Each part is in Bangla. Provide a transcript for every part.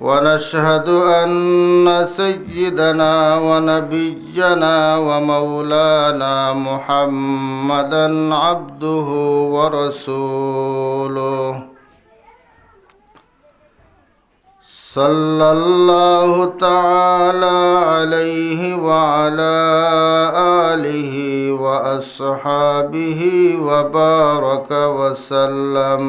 ونشهد أن سيدنا ونبينا ومولانا محمدا عبده ورسوله صلى الله تعالى عليه وعلى آله وأصحابه وبارك وسلم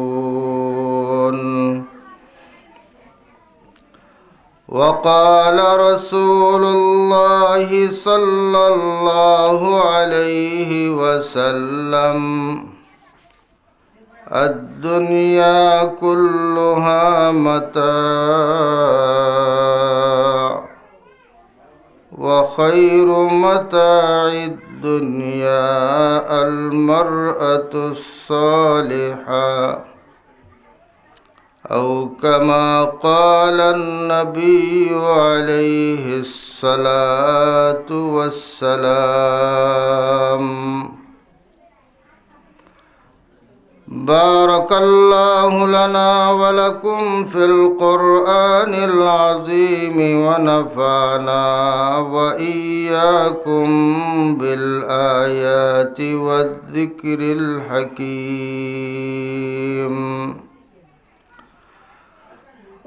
وقال رسول الله صلى الله عليه وسلم الدنيا كلها متاع وخير متاع الدنيا المرأة الصالحة أو كما قال النبي عليه الصلاة والسلام بارك الله لنا ولكم في القرآن العظيم ونفعنا وإياكم بالآيات والذكر الحكيم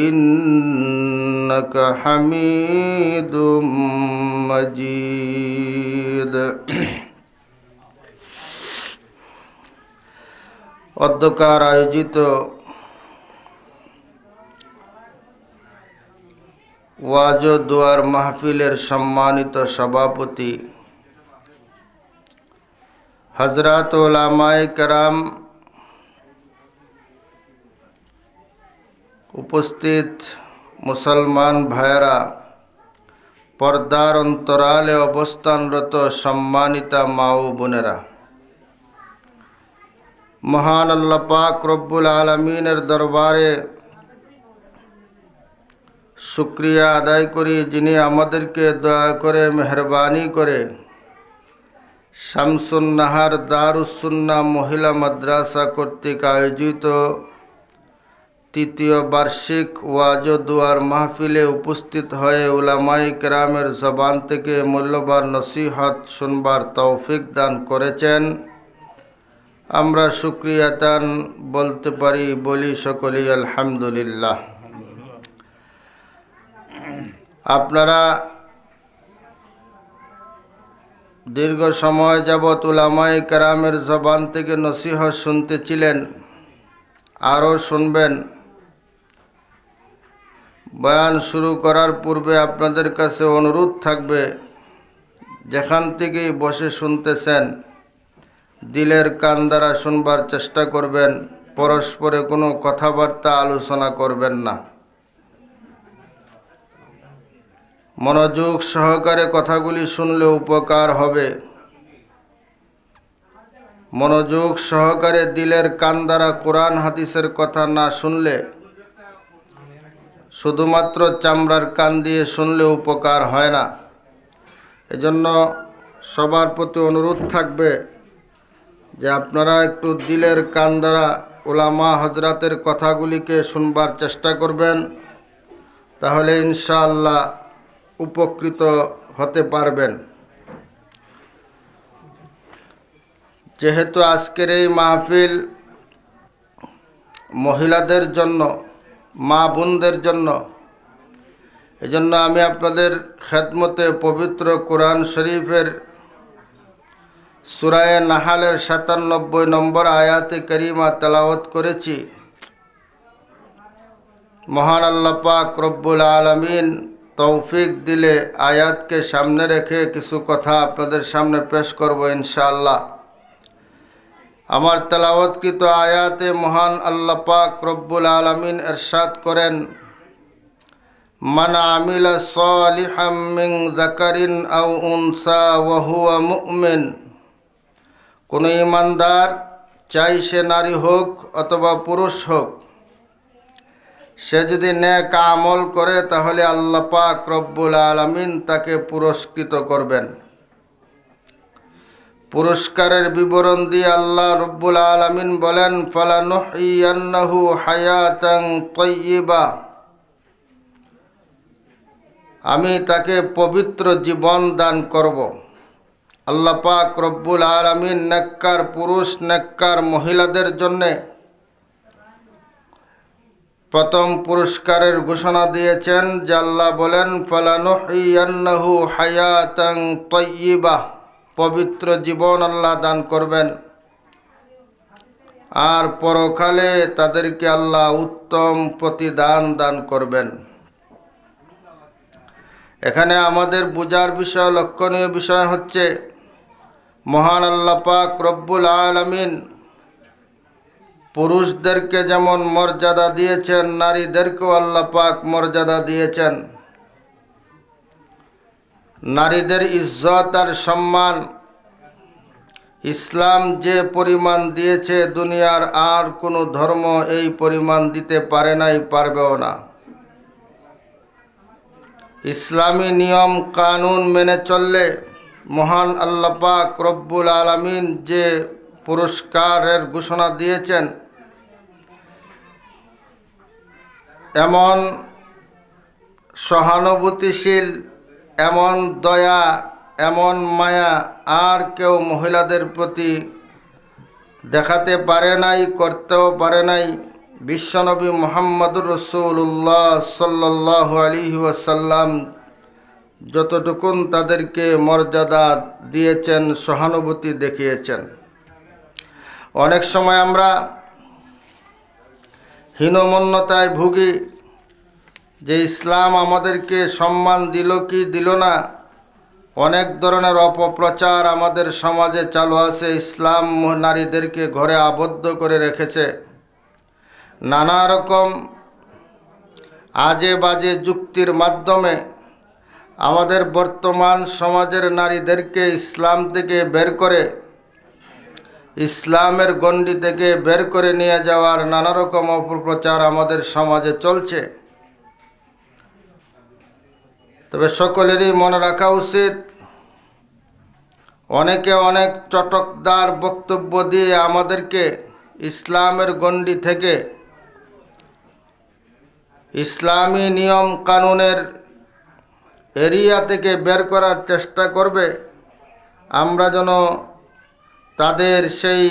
إنك حميد مجيد অধ্যকার আয়োজিত ওয়াজ দুয়ার মাহফিলের সম্মানিত সভাপতি হজরত ওলামায় কারাম উপস্থিত মুসলমান ভাইয়েরা পর্দার অন্তরালে অবস্থানরত সম্মানিতা মা ও বোনেরা মহান আল্লাহ পাক রব্বুল আলমিনের দরবারে শুক্রিয়া আদায় করি যিনি আমাদেরকে দয়া করে মেহরবানি করে শামসুন্নাহার দারুসুন্না মহিলা মাদ্রাসা কর্তৃক আয়োজিত তৃতীয় বার্ষিক ওয়াজদুয়ার মাহফিলে উপস্থিত হয়ে উলামাই কেরামের জবান থেকে মূল্যবান নসিহত শুনবার তৌফিক দান করেছেন আমরা দান বলতে পারি বলি সকলেই আলহামদুলিল্লাহ আপনারা দীর্ঘ সময় যাবৎ উলামাই কেরামের জবান থেকে নসিহত শুনতেছিলেন আরও শুনবেন বয়ান শুরু করার পূর্বে আপনাদের কাছে অনুরোধ থাকবে যেখান থেকেই বসে শুনতেছেন দিলের কান দ্বারা শুনবার চেষ্টা করবেন পরস্পরে কোনো কথাবার্তা আলোচনা করবেন না মনোযোগ সহকারে কথাগুলি শুনলে উপকার হবে মনোযোগ সহকারে দিলের কান দ্বারা কোরআন হাদিসের কথা না শুনলে শুধুমাত্র চামড়ার কান দিয়ে শুনলে উপকার হয় না এজন্য সবার প্রতি অনুরোধ থাকবে যে আপনারা একটু দিলের কান দ্বারা ওলামা হজরাতের কথাগুলিকে শুনবার চেষ্টা করবেন তাহলে ইনশাআল্লাহ উপকৃত হতে পারবেন যেহেতু আজকের এই মাহফিল মহিলাদের জন্য মা বোনদের জন্য এজন্য আমি আপনাদের খেদমতে পবিত্র কোরআন শরীফের সুরায় নাহালের সাতানব্বই নম্বর আয়াতে করিমা তেলাওত করেছি মহান আল্লাহ রব্বুল আলমিন তৌফিক দিলে আয়াতকে সামনে রেখে কিছু কথা আপনাদের সামনে পেশ করব ইনশাআল্লাহ আমার তেলাওয়াতকৃত আয়াতে মহান আল্লাপাক রব্বুল আলমিন এরশাদ করেন من عمل صالحا من ذكر أو أنثى কোনো ইমানদার চাই সে নারী হোক অথবা পুরুষ হোক সে যদি ন্যাক আমল করে তাহলে আল্লাপাক রব্বুল আলমিন তাকে পুরস্কৃত করবেন পুরস্কারের বিবরণ দিয়ে আল্লাহ রব্বুল আলমিন বলেন ফলানুহু হায়াতং তৈবা আমি তাকে পবিত্র জীবন দান করব আল্লাহ পাক রব্বুল আলমিন নাক্কার পুরুষ নাক্কার মহিলাদের জন্যে প্রথম পুরস্কারের ঘোষণা দিয়েছেন যে আল্লাহ বলেন ফলানুহু হায়াতং তৈবা পবিত্র জীবন আল্লাহ দান করবেন আর পরকালে তাদেরকে আল্লাহ উত্তম প্রতিদান দান করবেন এখানে আমাদের বোঝার বিষয় লক্ষণীয় বিষয় হচ্ছে মহান আল্লাহ পাক রব্বুল আলমিন পুরুষদেরকে যেমন মর্যাদা দিয়েছেন নারীদেরকেও আল্লাপাক মর্যাদা দিয়েছেন নারীদের ইজ্জত আর সম্মান ইসলাম যে পরিমাণ দিয়েছে দুনিয়ার আর কোনো ধর্ম এই পরিমাণ দিতে পারে নাই পারবেও না ইসলামী নিয়ম কানুন মেনে চললে মহান আল্লাপা রব্বুল আলমিন যে পুরস্কারের ঘোষণা দিয়েছেন এমন সহানুভূতিশীল এমন দয়া এমন মায়া আর কেউ মহিলাদের প্রতি দেখাতে পারে নাই করতেও পারে নাই বিশ্বনবী মোহাম্মদুর রসুল্লাহ সাল্লাহ আলী ওয়াসাল্লাম যতটুকুন তাদেরকে মর্যাদা দিয়েছেন সহানুভূতি দেখিয়েছেন অনেক সময় আমরা হীনমন্যতায় ভুগি যে ইসলাম আমাদেরকে সম্মান দিল কি দিল না অনেক ধরনের অপপ্রচার আমাদের সমাজে চালু আছে ইসলাম নারীদেরকে ঘরে আবদ্ধ করে রেখেছে নানা রকম আজে বাজে যুক্তির মাধ্যমে আমাদের বর্তমান সমাজের নারীদেরকে ইসলাম থেকে বের করে ইসলামের গণ্ডি থেকে বের করে নিয়ে যাওয়ার নানা রকম অপপ্রচার আমাদের সমাজে চলছে তবে সকলেরই মনে রাখা উচিত অনেকে অনেক চটকদার বক্তব্য দিয়ে আমাদেরকে ইসলামের গণ্ডি থেকে ইসলামী নিয়ম কানুনের এরিয়া থেকে বের করার চেষ্টা করবে আমরা যেন তাদের সেই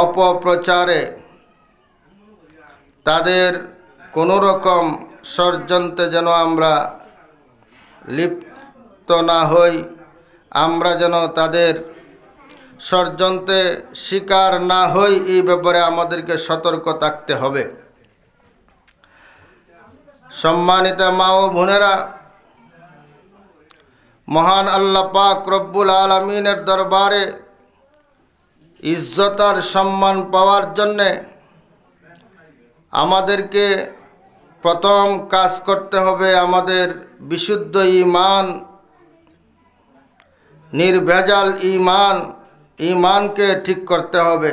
অপপ্রচারে তাদের কোনো রকম ষড়যন্ত্রে যেন আমরা লিপ্ত না হই আমরা যেন তাদের ষড়যন্ত্রে শিকার না হই এই ব্যাপারে আমাদেরকে সতর্ক থাকতে হবে সম্মানিত মা ও বোনেরা মহান আল্লাহ পাক রব্বুল আলমিনের দরবারে ইজ্জত আর সম্মান পাওয়ার জন্যে আমাদেরকে প্রথম কাজ করতে হবে আমাদের বিশুদ্ধ ইমান নির্ভেজাল ইমান ইমানকে ঠিক করতে হবে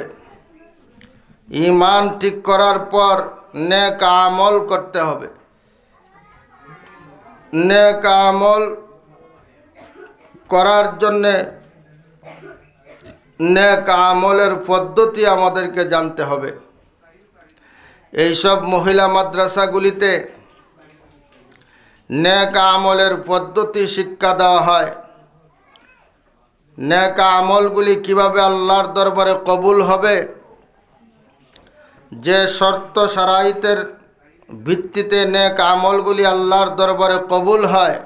ইমান ঠিক করার পর নেক আমল করতে হবে নেক আমল করার জন্যে নেক আমলের পদ্ধতি আমাদেরকে জানতে হবে এইসব মহিলা মাদ্রাসাগুলিতে নেক আমলের পদ্ধতি শিক্ষা দেওয়া হয় ন্যাক আমলগুলি কিভাবে আল্লাহর দরবারে কবুল হবে যে শর্ত সারাইতের ভিত্তিতে নেক আমলগুলি আল্লাহর দরবারে কবুল হয়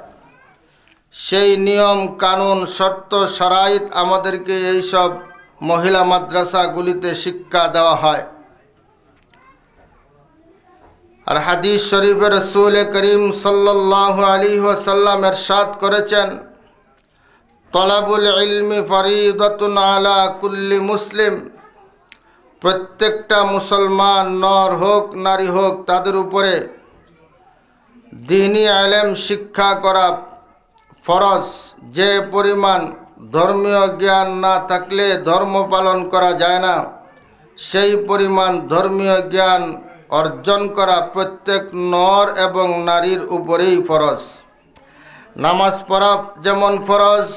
সেই নিয়ম কানুন শর্ত সারাইত আমাদেরকে এইসব মহিলা মাদ্রাসাগুলিতে শিক্ষা দেওয়া হয় আর হাদিস শরীফে রসুল করিম সাল্লাহ আলী ওসাল্লাম এরশাদ করেছেন তলাবুল ইলমি ফরিদতুন আলা কুল্লি মুসলিম প্রত্যেকটা মুসলমান নর হোক নারী হোক তাদের উপরে দিনী আলেম শিক্ষা করা ফরজ যে পরিমাণ ধর্মীয় জ্ঞান না থাকলে ধর্ম পালন করা যায় না সেই পরিমাণ ধর্মীয় জ্ঞান অর্জন করা প্রত্যেক নর এবং নারীর উপরেই ফরজ নামাজ পড়া যেমন ফরজ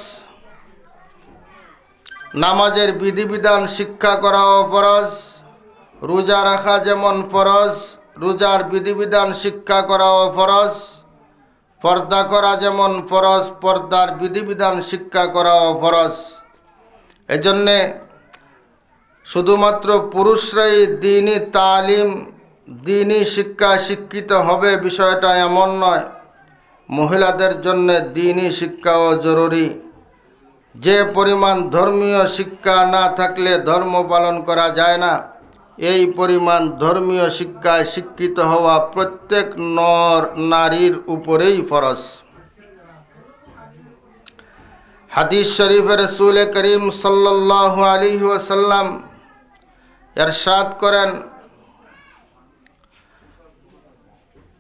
নামাজের বিধিবিধান শিক্ষা করাও ফরজ রোজা রাখা যেমন ফরজ রোজার বিধিবিধান শিক্ষা করাও ফরজ পর্দা করা যেমন ফরজ পর্দার বিধিবিধান শিক্ষা করাও ফরজ এজন্যে শুধুমাত্র পুরুষরাই দিনই তালিম দিনই শিক্ষায় শিক্ষিত হবে বিষয়টা এমন নয় মহিলাদের জন্য দিনই শিক্ষাও জরুরি যে পরিমাণ ধর্মীয় শিক্ষা না থাকলে ধর্ম পালন করা যায় না এই পরিমাণ ধর্মীয় শিক্ষায় শিক্ষিত হওয়া প্রত্যেক নর নারীর উপরেই ফরস হাদিস শরীফ রসুল করিম সাল্লাহ আলী ওসাল্লাম এরশাদ করেন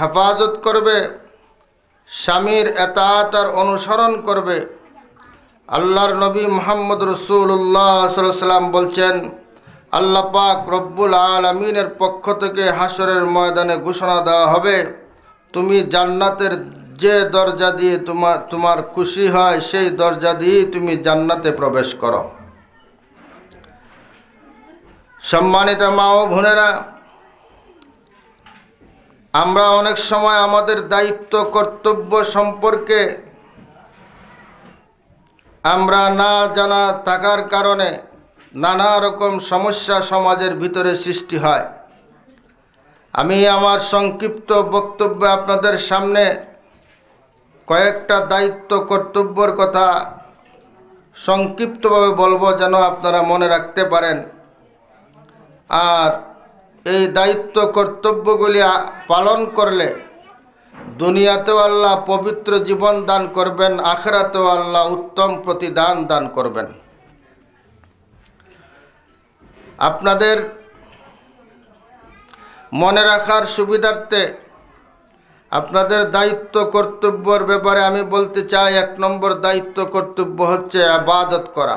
হেফাজত করবে স্বামীর এতাতার অনুসরণ করবে আল্লাহর নবী মোহাম্মদ রসুল্লাহ সাল্লাম বলছেন আল্লাহ পাক রব্বুল আলমিনের পক্ষ থেকে হাসরের ময়দানে ঘোষণা দেওয়া হবে তুমি জান্নাতের যে দরজা দিয়ে তোমার তোমার খুশি হয় সেই দরজা দিয়ে তুমি জান্নাতে প্রবেশ করো সম্মানিত মা ও বোনেরা আমরা অনেক সময় আমাদের দায়িত্ব কর্তব্য সম্পর্কে আমরা না জানা থাকার কারণে নানা রকম সমস্যা সমাজের ভিতরে সৃষ্টি হয় আমি আমার সংক্ষিপ্ত বক্তব্য আপনাদের সামনে কয়েকটা দায়িত্ব কর্তব্যর কথা সংক্ষিপ্তভাবে বলবো যেন আপনারা মনে রাখতে পারেন আর এই দায়িত্ব কর্তব্যগুলি পালন করলে দুনিয়াতেও আল্লাহ পবিত্র জীবন দান করবেন আখরাতেও আল্লাহ উত্তম প্রতিদান দান করবেন আপনাদের মনে রাখার সুবিধার্থে আপনাদের দায়িত্ব কর্তব্যর ব্যাপারে আমি বলতে চাই এক নম্বর দায়িত্ব কর্তব্য হচ্ছে আবাদত করা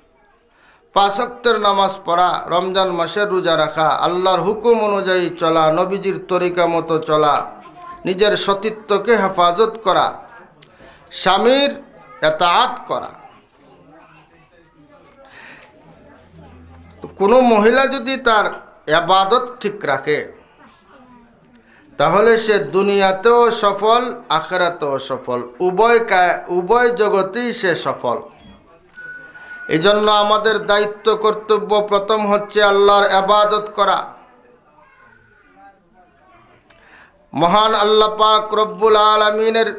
পাঁচত্বের নামাজ পড়া রমজান মাসের রোজা রাখা আল্লাহর হুকুম অনুযায়ী চলা নবীজির তরিকা মতো চলা নিজের সতীত্বকে হেফাজত করা স্বামীর এতায়াত করা কোনো মহিলা যদি তার আবাদত ঠিক রাখে তাহলে সে দুনিয়াতেও সফল আখেরাতেও সফল উভয় উভয় জগতেই সে সফল এজন্য আমাদের দায়িত্ব কর্তব্য প্রথম হচ্ছে আল্লাহর আবাদত করা মহান আল্লাহ পাক রব্বুল আলমিনের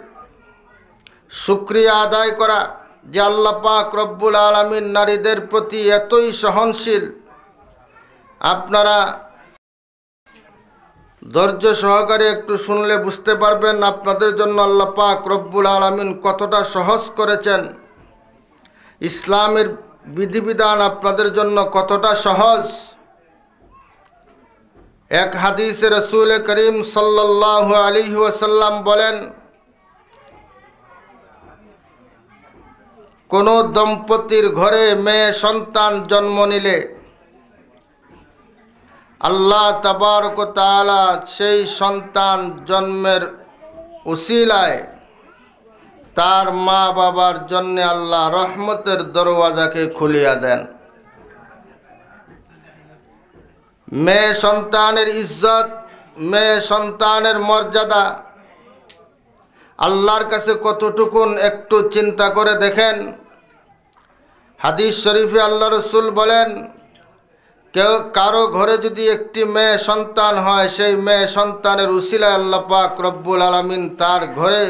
সুক্রিয়া আদায় করা যে আল্লাহ পাক রব্বুল আলমিন নারীদের প্রতি এতই সহনশীল আপনারা ধৈর্য সহকারে একটু শুনলে বুঝতে পারবেন আপনাদের জন্য আল্লাহ পাক রব্বুল আলমিন কতটা সহজ করেছেন ইসলামের বিধিবিধান আপনাদের জন্য কতটা সহজ এক হাদিস রসুল করিম সাল্লাহ আলী বলেন কোনো দম্পতির ঘরে মেয়ে সন্তান জন্ম নিলে আল্লাহ তাবারক সেই সন্তান জন্মের উসিলায় তার মা বাবার জন্য আল্লাহ রহমতের দরওয়াজাকে খুলিয়া দেন মেয়ে সন্তানের ইজ্জত মেয়ে সন্তানের মর্যাদা আল্লাহর কাছে কতটুকুন একটু চিন্তা করে দেখেন হাদিস শরীফে আল্লাহ রসুল বলেন কেউ কারো ঘরে যদি একটি মেয়ে সন্তান হয় সেই মেয়ে সন্তানের উসিলা আল্লাপাক রব্বুল আলমিন তার ঘরে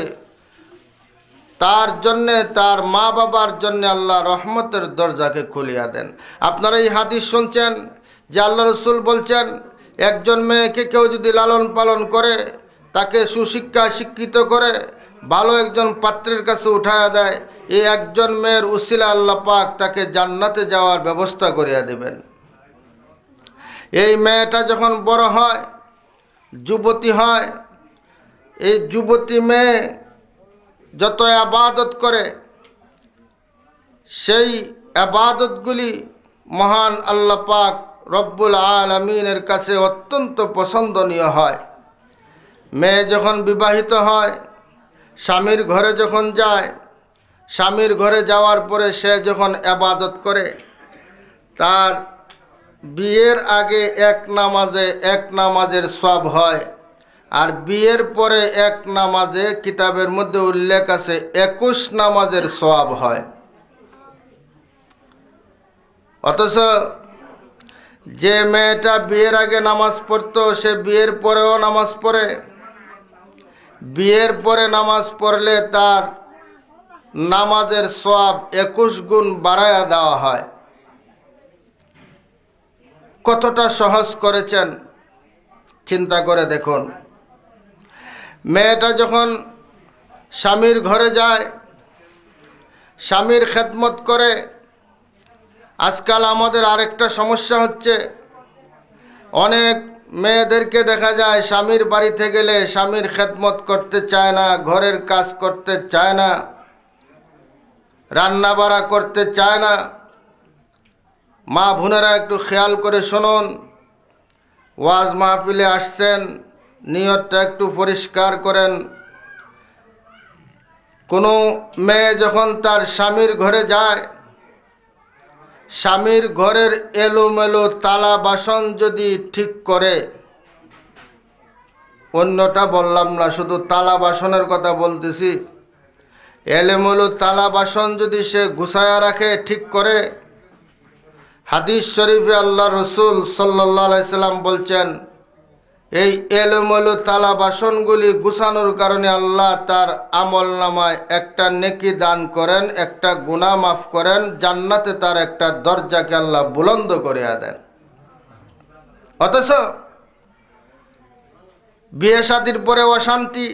তার জন্যে তার মা বাবার জন্য আল্লাহ রহমতের দরজাকে খুলিয়া দেন আপনারা এই হাদিস শুনছেন যে আল্লাহ রসুল বলছেন একজন মেয়েকে কেউ যদি লালন পালন করে তাকে সুশিক্ষায় শিক্ষিত করে ভালো একজন পাত্রের কাছে উঠায়া দেয় এই একজন মেয়ের উশিলা আল্লাহ পাক তাকে জান্নাতে যাওয়ার ব্যবস্থা করিয়া দেবেন এই মেয়েটা যখন বড় হয় যুবতী হয় এই যুবতী মেয়ে যত আবাদত করে সেই আবাদতগুলি মহান আল্লাহ পাক রব্বুল আলমিনের কাছে অত্যন্ত পছন্দনীয় হয় মেয়ে যখন বিবাহিত হয় স্বামীর ঘরে যখন যায় স্বামীর ঘরে যাওয়ার পরে সে যখন আবাদত করে তার বিয়ের আগে এক নামাজে এক নামাজের সব হয় আর বিয়ের পরে এক নামাজে কিতাবের মধ্যে উল্লেখ আছে একুশ নামাজের সব হয় অথচ যে মেয়েটা বিয়ের আগে নামাজ পড়ত সে বিয়ের পরেও নামাজ পড়ে বিয়ের পরে নামাজ পড়লে তার নামাজের সব একুশ গুণ বাড়াইয়া দেওয়া হয় কতটা সহজ করেছেন চিন্তা করে দেখুন মেয়েটা যখন স্বামীর ঘরে যায় স্বামীর খেদমত করে আজকাল আমাদের আরেকটা সমস্যা হচ্ছে অনেক মেয়েদেরকে দেখা যায় স্বামীর বাড়িতে গেলে স্বামীর খেদমত করতে চায় না ঘরের কাজ করতে চায় না রান্না বাড়া করতে চায় না মা বোনেরা একটু খেয়াল করে শুনুন ওয়াজ মাহফিলে আসছেন নিয়তটা একটু পরিষ্কার করেন কোনো মেয়ে যখন তার স্বামীর ঘরে যায় স্বামীর ঘরের এলোমেলো তালা বাসন যদি ঠিক করে অন্যটা বললাম না শুধু তালা বাসনের কথা বলতেছি এলেমেলো তালা বাসন যদি সে গুছায়া রাখে ঠিক করে হাদিস শরীফে আল্লাহ রসুল সাল্লাহ সাল্লাম বলছেন এই এলোমেলো তালা বাসনগুলি গুছানোর কারণে আল্লাহ তার আমল নামায় একটা নেকি দান করেন একটা গুণা মাফ করেন জান্নাতে তার একটা দরজাকে আল্লাহ বুলন্দ করিয়া দেন অথচ বিয়ে সাদির পরে অশান্তি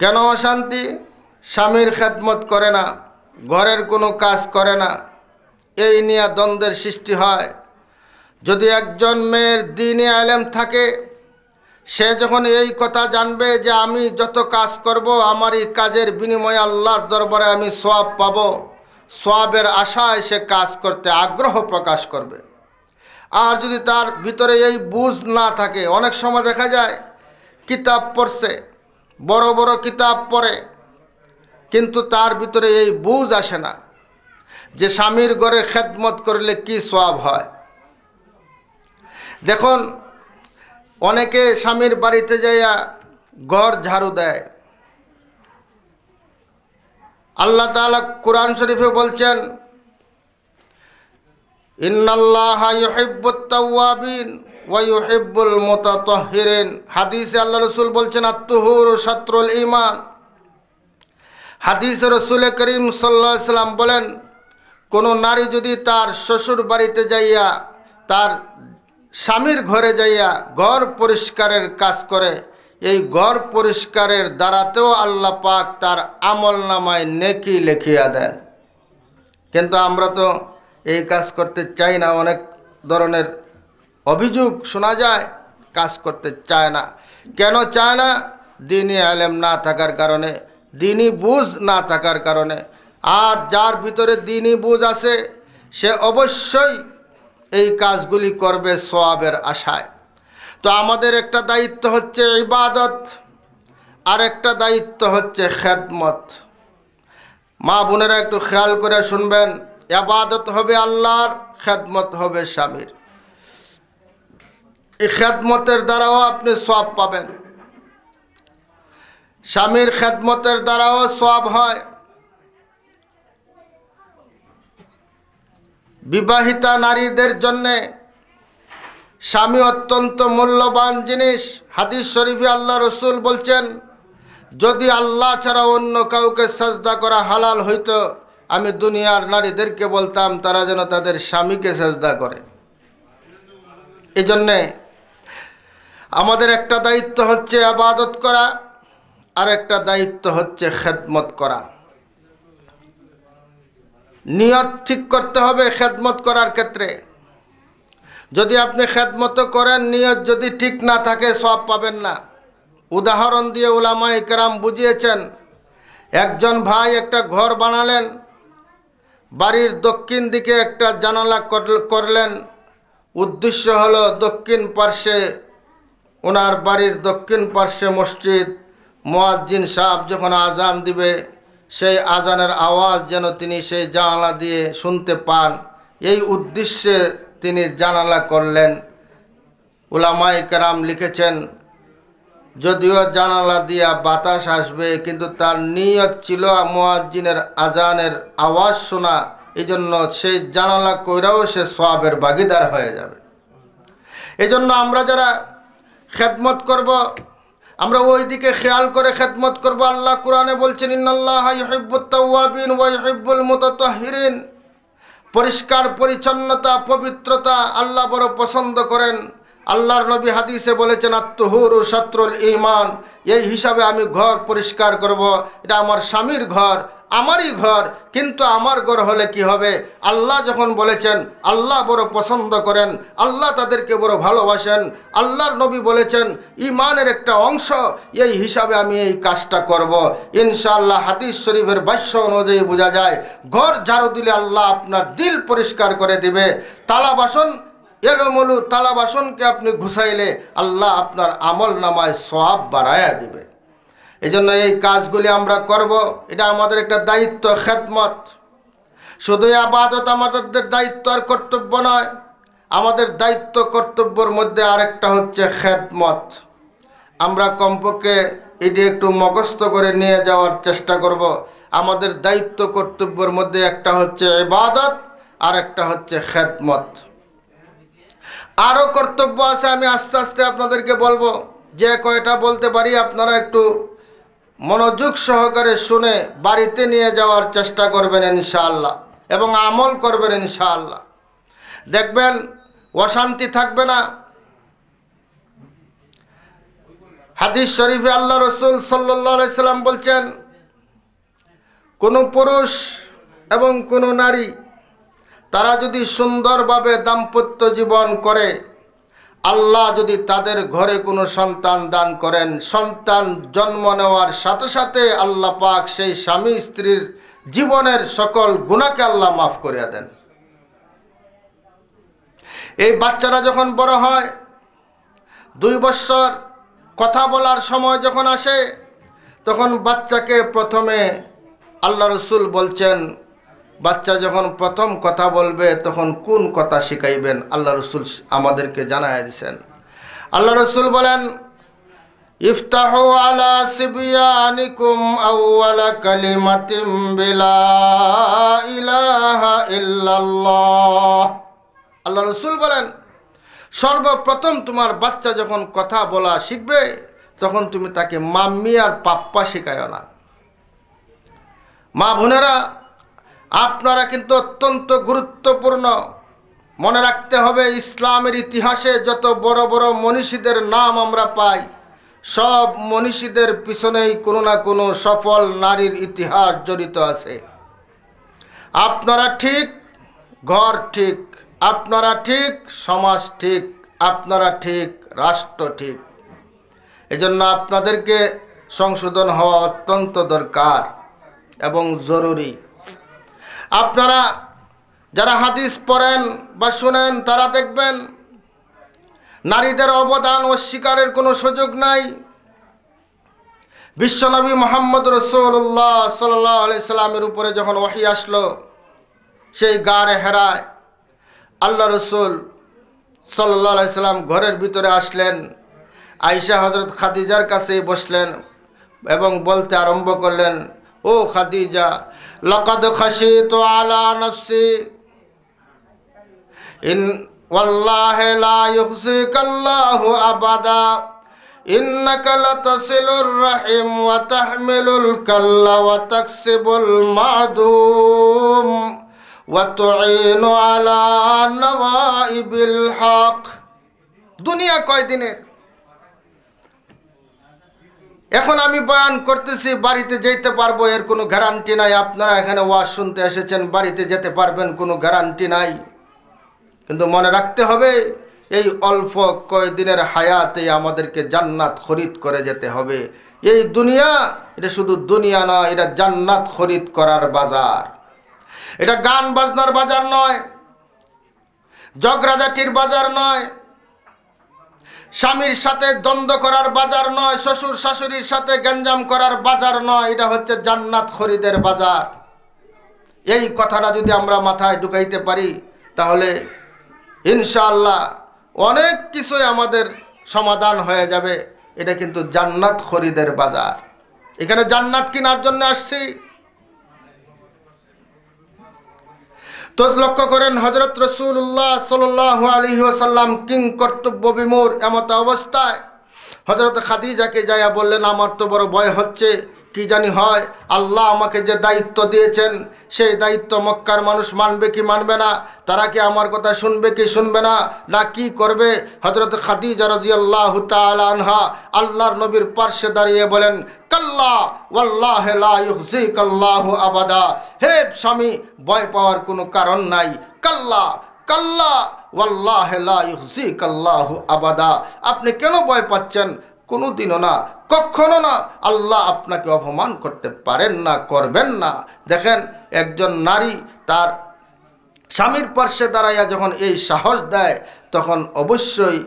কেন অশান্তি স্বামীর খেদমত করে না ঘরের কোনো কাজ করে না এই নিয়ে দ্বন্দ্বের সৃষ্টি হয় যদি একজন মেয়ের দিনে আলেম থাকে সে যখন এই কথা জানবে যে আমি যত কাজ করব আমার এই কাজের বিনিময়ে আল্লাহর দরবারে আমি সোয়াব পাব সোয়াবের আশায় সে কাজ করতে আগ্রহ প্রকাশ করবে আর যদি তার ভিতরে এই বুঝ না থাকে অনেক সময় দেখা যায় কিতাব পড়ছে বড় বড় কিতাব পড়ে কিন্তু তার ভিতরে এই বুঝ আসে না যে স্বামীর ঘরে খেদমত করলে কি সোয়াব হয় দেখুন অনেকে স্বামীর বাড়িতে যাইয়া ঘর ঝাড়ু দেয় আল্লাহ তালা কোরআন শরীফে বলছেন ইন্নাল্লাহিবুত্তাবিন ওয়াইহিবুল মোতাতহিরেন হাদিসে আল্লাহ রসুল বলছেন আত্মহুর সাতরুল ইমান হাদিস রসুল করিম সাল্লা সাল্লাম বলেন কোনো নারী যদি তার শ্বশুর বাড়িতে যাইয়া তার স্বামীর ঘরে যাইয়া ঘর পরিষ্কারের কাজ করে এই ঘর পরিষ্কারের দ্বারাতেও আল্লাহ পাক তার আমল নামায় নেকি লেখিয়া দেন কিন্তু আমরা তো এই কাজ করতে চাই না অনেক ধরনের অভিযোগ শোনা যায় কাজ করতে চায় না কেন চায় না দিনই আলেম না থাকার কারণে দিনই বুঝ না থাকার কারণে আর যার ভিতরে দিনই বুঝ আছে সে অবশ্যই এই কাজগুলি করবে সোয়াবের আশায় তো আমাদের একটা দায়িত্ব হচ্ছে ইবাদত আর একটা দায়িত্ব হচ্ছে খেদমত মা বোনেরা একটু খেয়াল করে শুনবেন এবাদত হবে আল্লাহর খেদমত হবে স্বামীর এই খেদমতের দ্বারাও আপনি সব পাবেন স্বামীর খেদমতের দ্বারাও সব হয় বিবাহিতা নারীদের জন্যে স্বামী অত্যন্ত মূল্যবান জিনিস হাদিস শরীফে আল্লাহ রসুল বলছেন যদি আল্লাহ ছাড়া অন্য কাউকে সাজদা করা হালাল হইত আমি দুনিয়ার নারীদেরকে বলতাম তারা যেন তাদের স্বামীকে সাজদা করে এই জন্যে আমাদের একটা দায়িত্ব হচ্ছে আবাদত করা আর একটা দায়িত্ব হচ্ছে খেদমত করা নিয়ত ঠিক করতে হবে খেদমত করার ক্ষেত্রে যদি আপনি খেদমত করেন নিয়ত যদি ঠিক না থাকে সব পাবেন না উদাহরণ দিয়ে ওলামা ইকরাম বুঝিয়েছেন একজন ভাই একটা ঘর বানালেন বাড়ির দক্ষিণ দিকে একটা জানালা করলেন উদ্দেশ্য হল দক্ষিণ পার্শ্বে ওনার বাড়ির দক্ষিণ পার্শ্বে মসজিদ মোয়াজ্জিন সাহেব যখন আজান দিবে সেই আজানের আওয়াজ যেন তিনি সেই জানালা দিয়ে শুনতে পান এই উদ্দেশ্যে তিনি জানালা করলেন উলামাই কেরাম লিখেছেন যদিও জানালা দিয়া বাতাস আসবে কিন্তু তার নিয়ত ছিল মোয়াজ্জিনের আজানের আওয়াজ শোনা এই জন্য সেই জানালা কইরাও সে সোয়াবের বাগিদার হয়ে যাবে এজন্য আমরা যারা খেদমত করব আমরা ওই দিকে খেয়াল করে খেদমত করবো আল্লাহ কোরআনে বলছেন ইন্নআল্লাহিবুত্তাবিন পরিষ্কার পরিচ্ছন্নতা পবিত্রতা আল্লাহ বড় পছন্দ করেন আল্লাহর নবী হাদিসে বলেছেন আত্মহুর ও শত্রুল ইমান এই হিসাবে আমি ঘর পরিষ্কার করব এটা আমার স্বামীর ঘর আমারই ঘর কিন্তু আমার ঘর হলে কি হবে আল্লাহ যখন বলেছেন আল্লাহ বড় পছন্দ করেন আল্লাহ তাদেরকে বড় ভালোবাসেন আল্লাহর নবী বলেছেন ইমানের একটা অংশ এই হিসাবে আমি এই কাজটা করব। ইনশাআল্লাহ হাতিস শরীফের বাস্য অনুযায়ী বোঝা যায় ঘর ঝাড়ু দিলে আল্লাহ আপনার দিল পরিষ্কার করে দিবে তালা বাসন এলোমলু তালা বাসনকে আপনি ঘুষাইলে আল্লাহ আপনার আমল নামায় সব বাড়ায়া দিবে এজন্য এই কাজগুলি আমরা করব এটা আমাদের একটা দায়িত্ব খেদমত শুধুই আবাদত আমাদের দায়িত্ব আর কর্তব্য নয় আমাদের দায়িত্ব কর্তব্যর মধ্যে আরেকটা হচ্ছে খেদমত আমরা কমপক্ষে এটি একটু মগস্থ করে নিয়ে যাওয়ার চেষ্টা করব। আমাদের দায়িত্ব কর্তব্যর মধ্যে একটা হচ্ছে ইবাদত আর একটা হচ্ছে খেদমত আরও কর্তব্য আছে আমি আস্তে আস্তে আপনাদেরকে বলবো যে কয়টা বলতে পারি আপনারা একটু মনোযোগ সহকারে শুনে বাড়িতে নিয়ে যাওয়ার চেষ্টা করবেন ইনশাআল্লাহ এবং আমল করবেন ইনশাআল্লাহ দেখবেন অশান্তি থাকবে না হাদিস শরীফে আল্লাহ রসুল সাল্লাম বলছেন কোনো পুরুষ এবং কোনো নারী তারা যদি সুন্দরভাবে দাম্পত্য জীবন করে আল্লাহ যদি তাদের ঘরে কোনো সন্তান দান করেন সন্তান জন্ম নেওয়ার সাথে সাথে আল্লাহ পাক সেই স্বামী স্ত্রীর জীবনের সকল গুণাকে আল্লাহ মাফ করিয়া দেন এই বাচ্চারা যখন বড় হয় দুই বৎসর কথা বলার সময় যখন আসে তখন বাচ্চাকে প্রথমে আল্লাহ রসুল বলছেন বাচ্চা যখন প্রথম কথা বলবে তখন কোন কথা শিখাইবেন আল্লাহ রসুল আমাদেরকে জানায় দিছেন আল্লাহ রসুল বলেন আলা ইলাহা আল্লাহ রসুল বলেন সর্বপ্রথম তোমার বাচ্চা যখন কথা বলা শিখবে তখন তুমি তাকে মাম্মি আর পাপ্পা শেখায় না মা বোনেরা আপনারা কিন্তু অত্যন্ত গুরুত্বপূর্ণ মনে রাখতে হবে ইসলামের ইতিহাসে যত বড় বড় মনীষীদের নাম আমরা পাই সব মনীষীদের পিছনেই কোনো না কোনো সফল নারীর ইতিহাস জড়িত আছে আপনারা ঠিক ঘর ঠিক আপনারা ঠিক সমাজ ঠিক আপনারা ঠিক রাষ্ট্র ঠিক এজন্য আপনাদেরকে সংশোধন হওয়া অত্যন্ত দরকার এবং জরুরি আপনারা যারা হাদিস পড়েন বা শোনেন তারা দেখবেন নারীদের অবদান অস্বীকারের কোনো সুযোগ নাই বিশ্বনবী মোহাম্মদ রসৌল্লাহ সাল্লাহ সাল্লামের উপরে যখন ওয়াহি আসলো সেই গাড়ে হেরায় আল্লাহ রসুল সাল্লাহ সাল্লাম ঘরের ভিতরে আসলেন আইসা হজরত খাদিজার কাছে বসলেন এবং বলতে আরম্ভ করলেন ও খাদিজা لقد خشيت على نفسي إن والله لا يخزيك الله أبدا إنك لتصل الرحم وتحمل الكل وتكسب المعدوم وتعين على نوائب الحق دنيا কয় এখন আমি বয়ান করতেছি বাড়িতে যেতে পারবো এর কোনো গ্যারান্টি নাই আপনারা এখানে ওয়াজ শুনতে এসেছেন বাড়িতে যেতে পারবেন কোনো গ্যারান্টি নাই কিন্তু মনে রাখতে হবে এই অল্প কয়েকদিনের হায়াতে আমাদেরকে জান্নাত খরিদ করে যেতে হবে এই দুনিয়া এটা শুধু দুনিয়া নয় এটা জান্নাত খরিদ করার বাজার এটা গান বাজনার বাজার নয় জগরাজাটির বাজার নয় স্বামীর সাথে দ্বন্দ্ব করার বাজার নয় শ্বশুর শাশুড়ির সাথে গ্যাঞ্জাম করার বাজার নয় এটা হচ্ছে জান্নাত খরিদের বাজার এই কথাটা যদি আমরা মাথায় ঢুকাইতে পারি তাহলে ইনশাআল্লাহ অনেক কিছুই আমাদের সমাধান হয়ে যাবে এটা কিন্তু জান্নাত খরিদের বাজার এখানে জান্নাত কেনার জন্য আসছি তো লক্ষ্য করেন হজরত রসুল্লাহ সাল্লাহ আলী কিং কর্তব্য বিমোর এমত অবস্থায় হজরত খাদিজাকে যাইয়া বললেন আমার তো বড় ভয় হচ্ছে কি জানি হয় আল্লাহ আমাকে যে দায়িত্ব দিয়েছেন সেই দায়িত্ব মক্কার মানুষ মানবে কি মানবে না তারা কি আমার কথা শুনবে কি শুনবে না না কি করবে হজরত খাদিজা রাজি আল্লাহ আনহা আল্লাহর নবীর পার্শ্বে দাঁড়িয়ে বলেন কাল্লা ওয়াল্লাহ কাল্লাহ আবাদা হে স্বামী ভয় পাওয়ার কোনো কারণ নাই কাল্লা কাল্লা ওয়াল্লাহ কাল্লাহ আবাদা আপনি কেন ভয় পাচ্ছেন কোনো দিনও না কখনো না আল্লাহ আপনাকে অপমান করতে পারেন না করবেন না দেখেন একজন নারী তার স্বামীর পার্শ্বে দাঁড়াইয়া যখন এই সাহস দেয় তখন অবশ্যই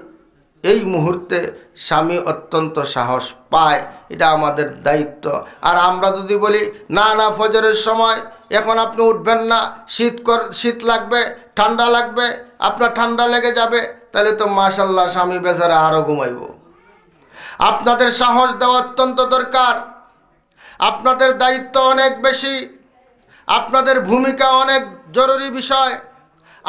এই মুহূর্তে স্বামী অত্যন্ত সাহস পায় এটা আমাদের দায়িত্ব আর আমরা যদি বলি না না ফজরের সময় এখন আপনি উঠবেন না শীত কর শীত লাগবে ঠান্ডা লাগবে আপনার ঠান্ডা লেগে যাবে তাহলে তো মাশাল্লাহ স্বামী বেচারা আরও ঘুমাইব আপনাদের সাহস দেওয়া অত্যন্ত দরকার আপনাদের দায়িত্ব অনেক বেশি আপনাদের ভূমিকা অনেক জরুরি বিষয়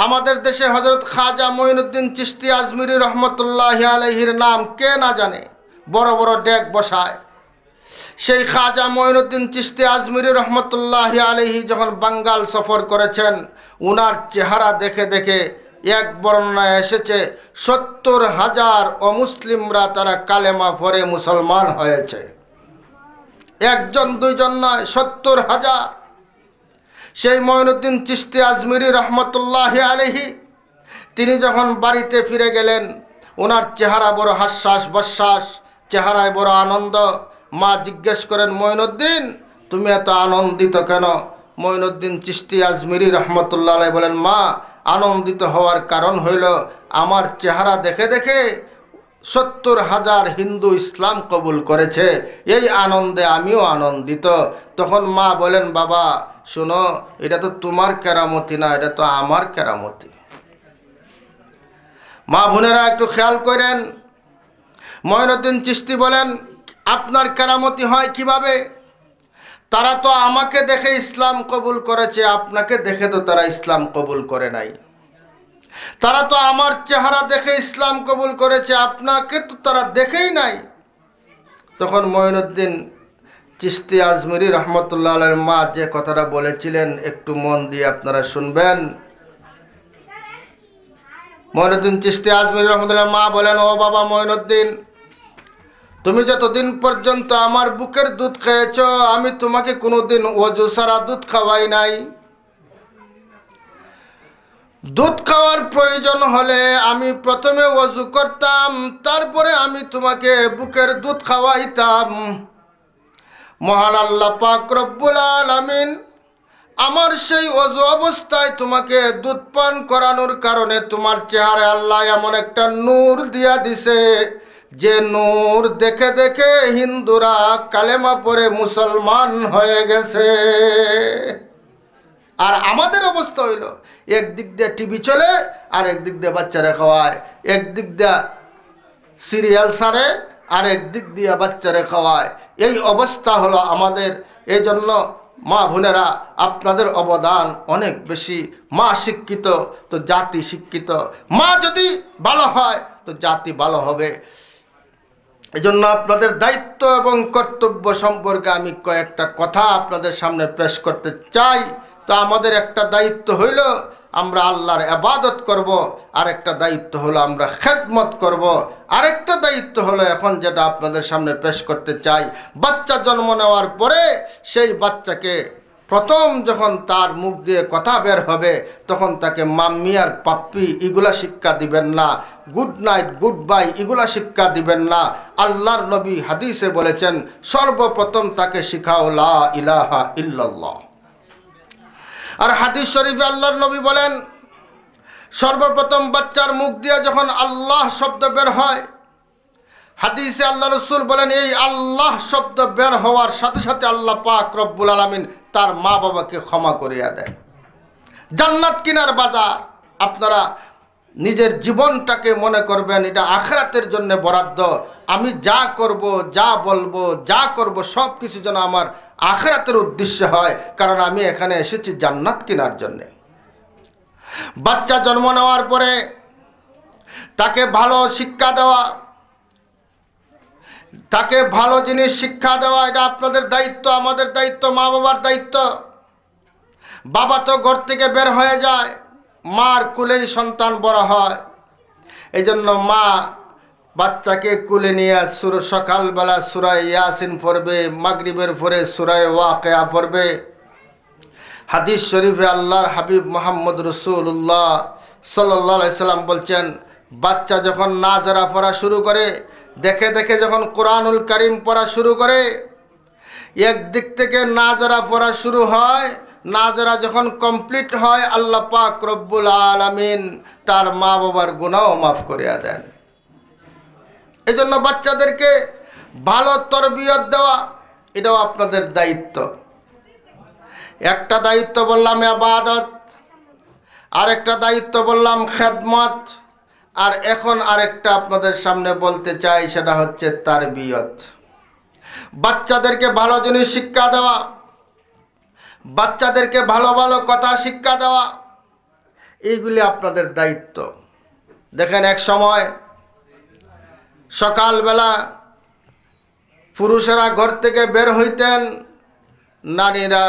আমাদের দেশে হজরত খাজা মঈনুদ্দিন চিস্তি আজমিরি রহমতুল্লাহ আলহির নাম কে না জানে বড় বড় ডেক বসায় সেই খাজা মঈনুদ্দিন চিস্তি আজমিরি রহমতুল্লাহ আলহি যখন বাঙ্গাল সফর করেছেন উনার চেহারা দেখে দেখে এক বর্ণায় এসেছে সত্তর হাজার অমুসলিমরা তারা কালেমা ভরে মুসলমান হয়েছে একজন দুইজন নয় সত্তর হাজার সেই ময়নুদ্দিন চিস্তি আজমিরি রহমতুল্লাহ আলহি তিনি যখন বাড়িতে ফিরে গেলেন ওনার চেহারা বড় হাস্বাস বশ্বাস চেহারায় বড় আনন্দ মা জিজ্ঞেস করেন ময়নুদ্দিন তুমি এত আনন্দিত কেন ময়নুদ্দিন চিস্তি আজমিরি রহমতুল্লাহ বলেন মা আনন্দিত হওয়ার কারণ হইল আমার চেহারা দেখে দেখে সত্তর হাজার হিন্দু ইসলাম কবুল করেছে এই আনন্দে আমিও আনন্দিত তখন মা বলেন বাবা শোনো এটা তো তোমার কেরামতি না এটা তো আমার কেরামতি মা বোনেরা একটু খেয়াল করেন ময়নুদ্দিন চিস্তি বলেন আপনার কেরামতি হয় কিভাবে তারা তো আমাকে দেখে ইসলাম কবুল করেছে আপনাকে দেখে তো তারা ইসলাম কবুল করে নাই তারা তো আমার চেহারা দেখে ইসলাম কবুল করেছে আপনাকে তো তারা দেখেই নাই তখন ময়নুদ্দিন চিস্তি আজমিরি রহমতুল্লাহ মা যে কথাটা বলেছিলেন একটু মন দিয়ে আপনারা শুনবেন ময়নুদ্দিন চিস্তি আজমির রহমতুল্লাহ মা বলেন ও বাবা ময়নুদ্দিন তুমি যতদিন পর্যন্ত আমার বুকের দুধ খেয়েছ আমি তোমাকে কোনোদিন ওজু সারা দুধ খাওয়াই নাই দুধ খাওয়ার প্রয়োজন হলে আমি প্রথমে অজু করতাম তারপরে আমি তোমাকে বুকের দুধ খাওয়াইতাম মহান আল্লাহ পাক রব্বুল আলমিন আমার সেই অজু অবস্থায় তোমাকে দুধ পান করানোর কারণে তোমার চেহারা আল্লাহ এমন একটা নূর দিয়া দিছে যে নূর দেখে দেখে হিন্দুরা কালেমা পরে মুসলমান হয়ে গেছে আর আমাদের অবস্থা হইল একদিক দিয়ে টিভি চলে আর একদিক দিয়ে বাচ্চারা খাওয়ায় একদিক দিয়ে সিরিয়াল সারে আর একদিক দিয়ে বাচ্চারা খাওয়ায় এই অবস্থা হলো আমাদের এই জন্য মা বোনেরা আপনাদের অবদান অনেক বেশি মা শিক্ষিত তো জাতি শিক্ষিত মা যদি ভালো হয় তো জাতি ভালো হবে এজন্য আপনাদের দায়িত্ব এবং কর্তব্য সম্পর্কে আমি কয়েকটা কথা আপনাদের সামনে পেশ করতে চাই তা আমাদের একটা দায়িত্ব হইল আমরা আল্লাহর আবাদত করব আরেকটা দায়িত্ব হলো আমরা খেদমত করব আরেকটা দায়িত্ব হলো এখন যেটা আপনাদের সামনে পেশ করতে চাই বাচ্চা জন্ম নেওয়ার পরে সেই বাচ্চাকে প্রথম যখন তার মুখ দিয়ে কথা বের হবে তখন তাকে মাম্মি আর পাপ্পি এগুলা শিক্ষা দিবেন না গুড নাইট গুড বাই এগুলা শিক্ষা দিবেন না আল্লাহর নবী হাদিসে বলেছেন সর্বপ্রথম তাকে শিখাও লা ইলাহা ইল্লাল্লাহ আর হাদিস শরীফে আল্লাহর নবী বলেন সর্বপ্রথম বাচ্চার মুখ দিয়ে যখন আল্লাহ শব্দ বের হয় হাদিসে আল্লাহ রসুল বলেন এই আল্লাহ শব্দ বের হওয়ার সাথে সাথে আল্লাহ পাক রব্বুল আলমিন তার মা বাবাকে ক্ষমা করিয়া দেন জান্নাত কিনার বাজার আপনারা নিজের জীবনটাকে মনে করবেন এটা আখরাতের জন্য বরাদ্দ আমি যা করব যা বলবো যা করব সব কিছু যেন আমার আখরাতের উদ্দেশ্য হয় কারণ আমি এখানে এসেছি জান্নাত কেনার জন্যে বাচ্চা জন্ম নেওয়ার পরে তাকে ভালো শিক্ষা দেওয়া তাকে ভালো জিনিস শিক্ষা দেওয়া এটা আপনাদের দায়িত্ব আমাদের দায়িত্ব মা বাবার দায়িত্ব বাবা তো ঘর থেকে বের হয়ে যায় মার কুলেই সন্তান বড় হয় এই জন্য মা বাচ্চাকে কুলে নিয়ে সুর সকালবেলা সুরায় ইয়াসিন পড়বে মাগরিবের পরে সুরায় ওয়াকেয়া পড়বে হাদিস শরীফে আল্লাহর হাবিব মোহাম্মদ রসুল্লাহ সাল্লাম বলছেন বাচ্চা যখন নাজারা পড়া শুরু করে দেখে দেখে যখন কোরআনুল করিম পড়া শুরু করে একদিক থেকে নাজারা পড়া শুরু হয় নাজারা যখন কমপ্লিট হয় আল্লাহ পাক রব্বুল আলমিন তার মা বাবার গুণাও মাফ করিয়া দেন এজন্য বাচ্চাদেরকে ভালো তরবিয়ত দেওয়া এটাও আপনাদের দায়িত্ব একটা দায়িত্ব বললাম আবাদত আরেকটা দায়িত্ব বললাম খেদমত আর এখন আরেকটা আপনাদের সামনে বলতে চাই সেটা হচ্ছে তার বিয়ত বাচ্চাদেরকে ভালো জিনিস শিক্ষা দেওয়া বাচ্চাদেরকে ভালো ভালো কথা শিক্ষা দেওয়া এইগুলি আপনাদের দায়িত্ব দেখেন এক সময় সকালবেলা পুরুষেরা ঘর থেকে বের হইতেন নারীরা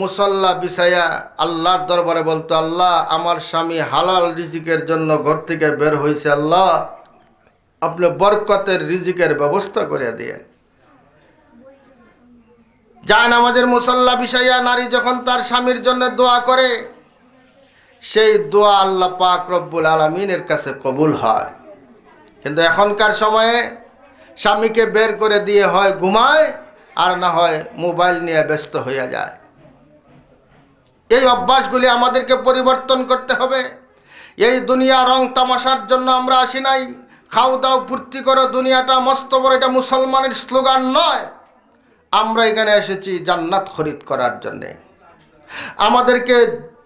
মুসল্লা বিষয়া আল্লাহর দরবারে বলতো আল্লাহ আমার স্বামী হালাল রিজিকের জন্য ঘর থেকে বের হয়েছে আল্লাহ আপনি বরকতের রিজিকের ব্যবস্থা করে দিয়ে যান আমাদের মুসল্লা বিষয়া নারী যখন তার স্বামীর জন্য দোয়া করে সেই দোয়া আল্লাহ পাক রব্বুল আলমিনের কাছে কবুল হয় কিন্তু এখনকার সময়ে স্বামীকে বের করে দিয়ে হয় ঘুমায় আর না হয় মোবাইল নিয়ে ব্যস্ত হইয়া যায় এই অভ্যাসগুলি আমাদেরকে পরিবর্তন করতে হবে এই দুনিয়া রং তামাশার জন্য আমরা আসি নাই খাও দাও ফুর্তি করো দুনিয়াটা মস্ত বড় এটা মুসলমানের স্লোগান নয় আমরা এখানে এসেছি জান্নাত খরিদ করার জন্যে আমাদেরকে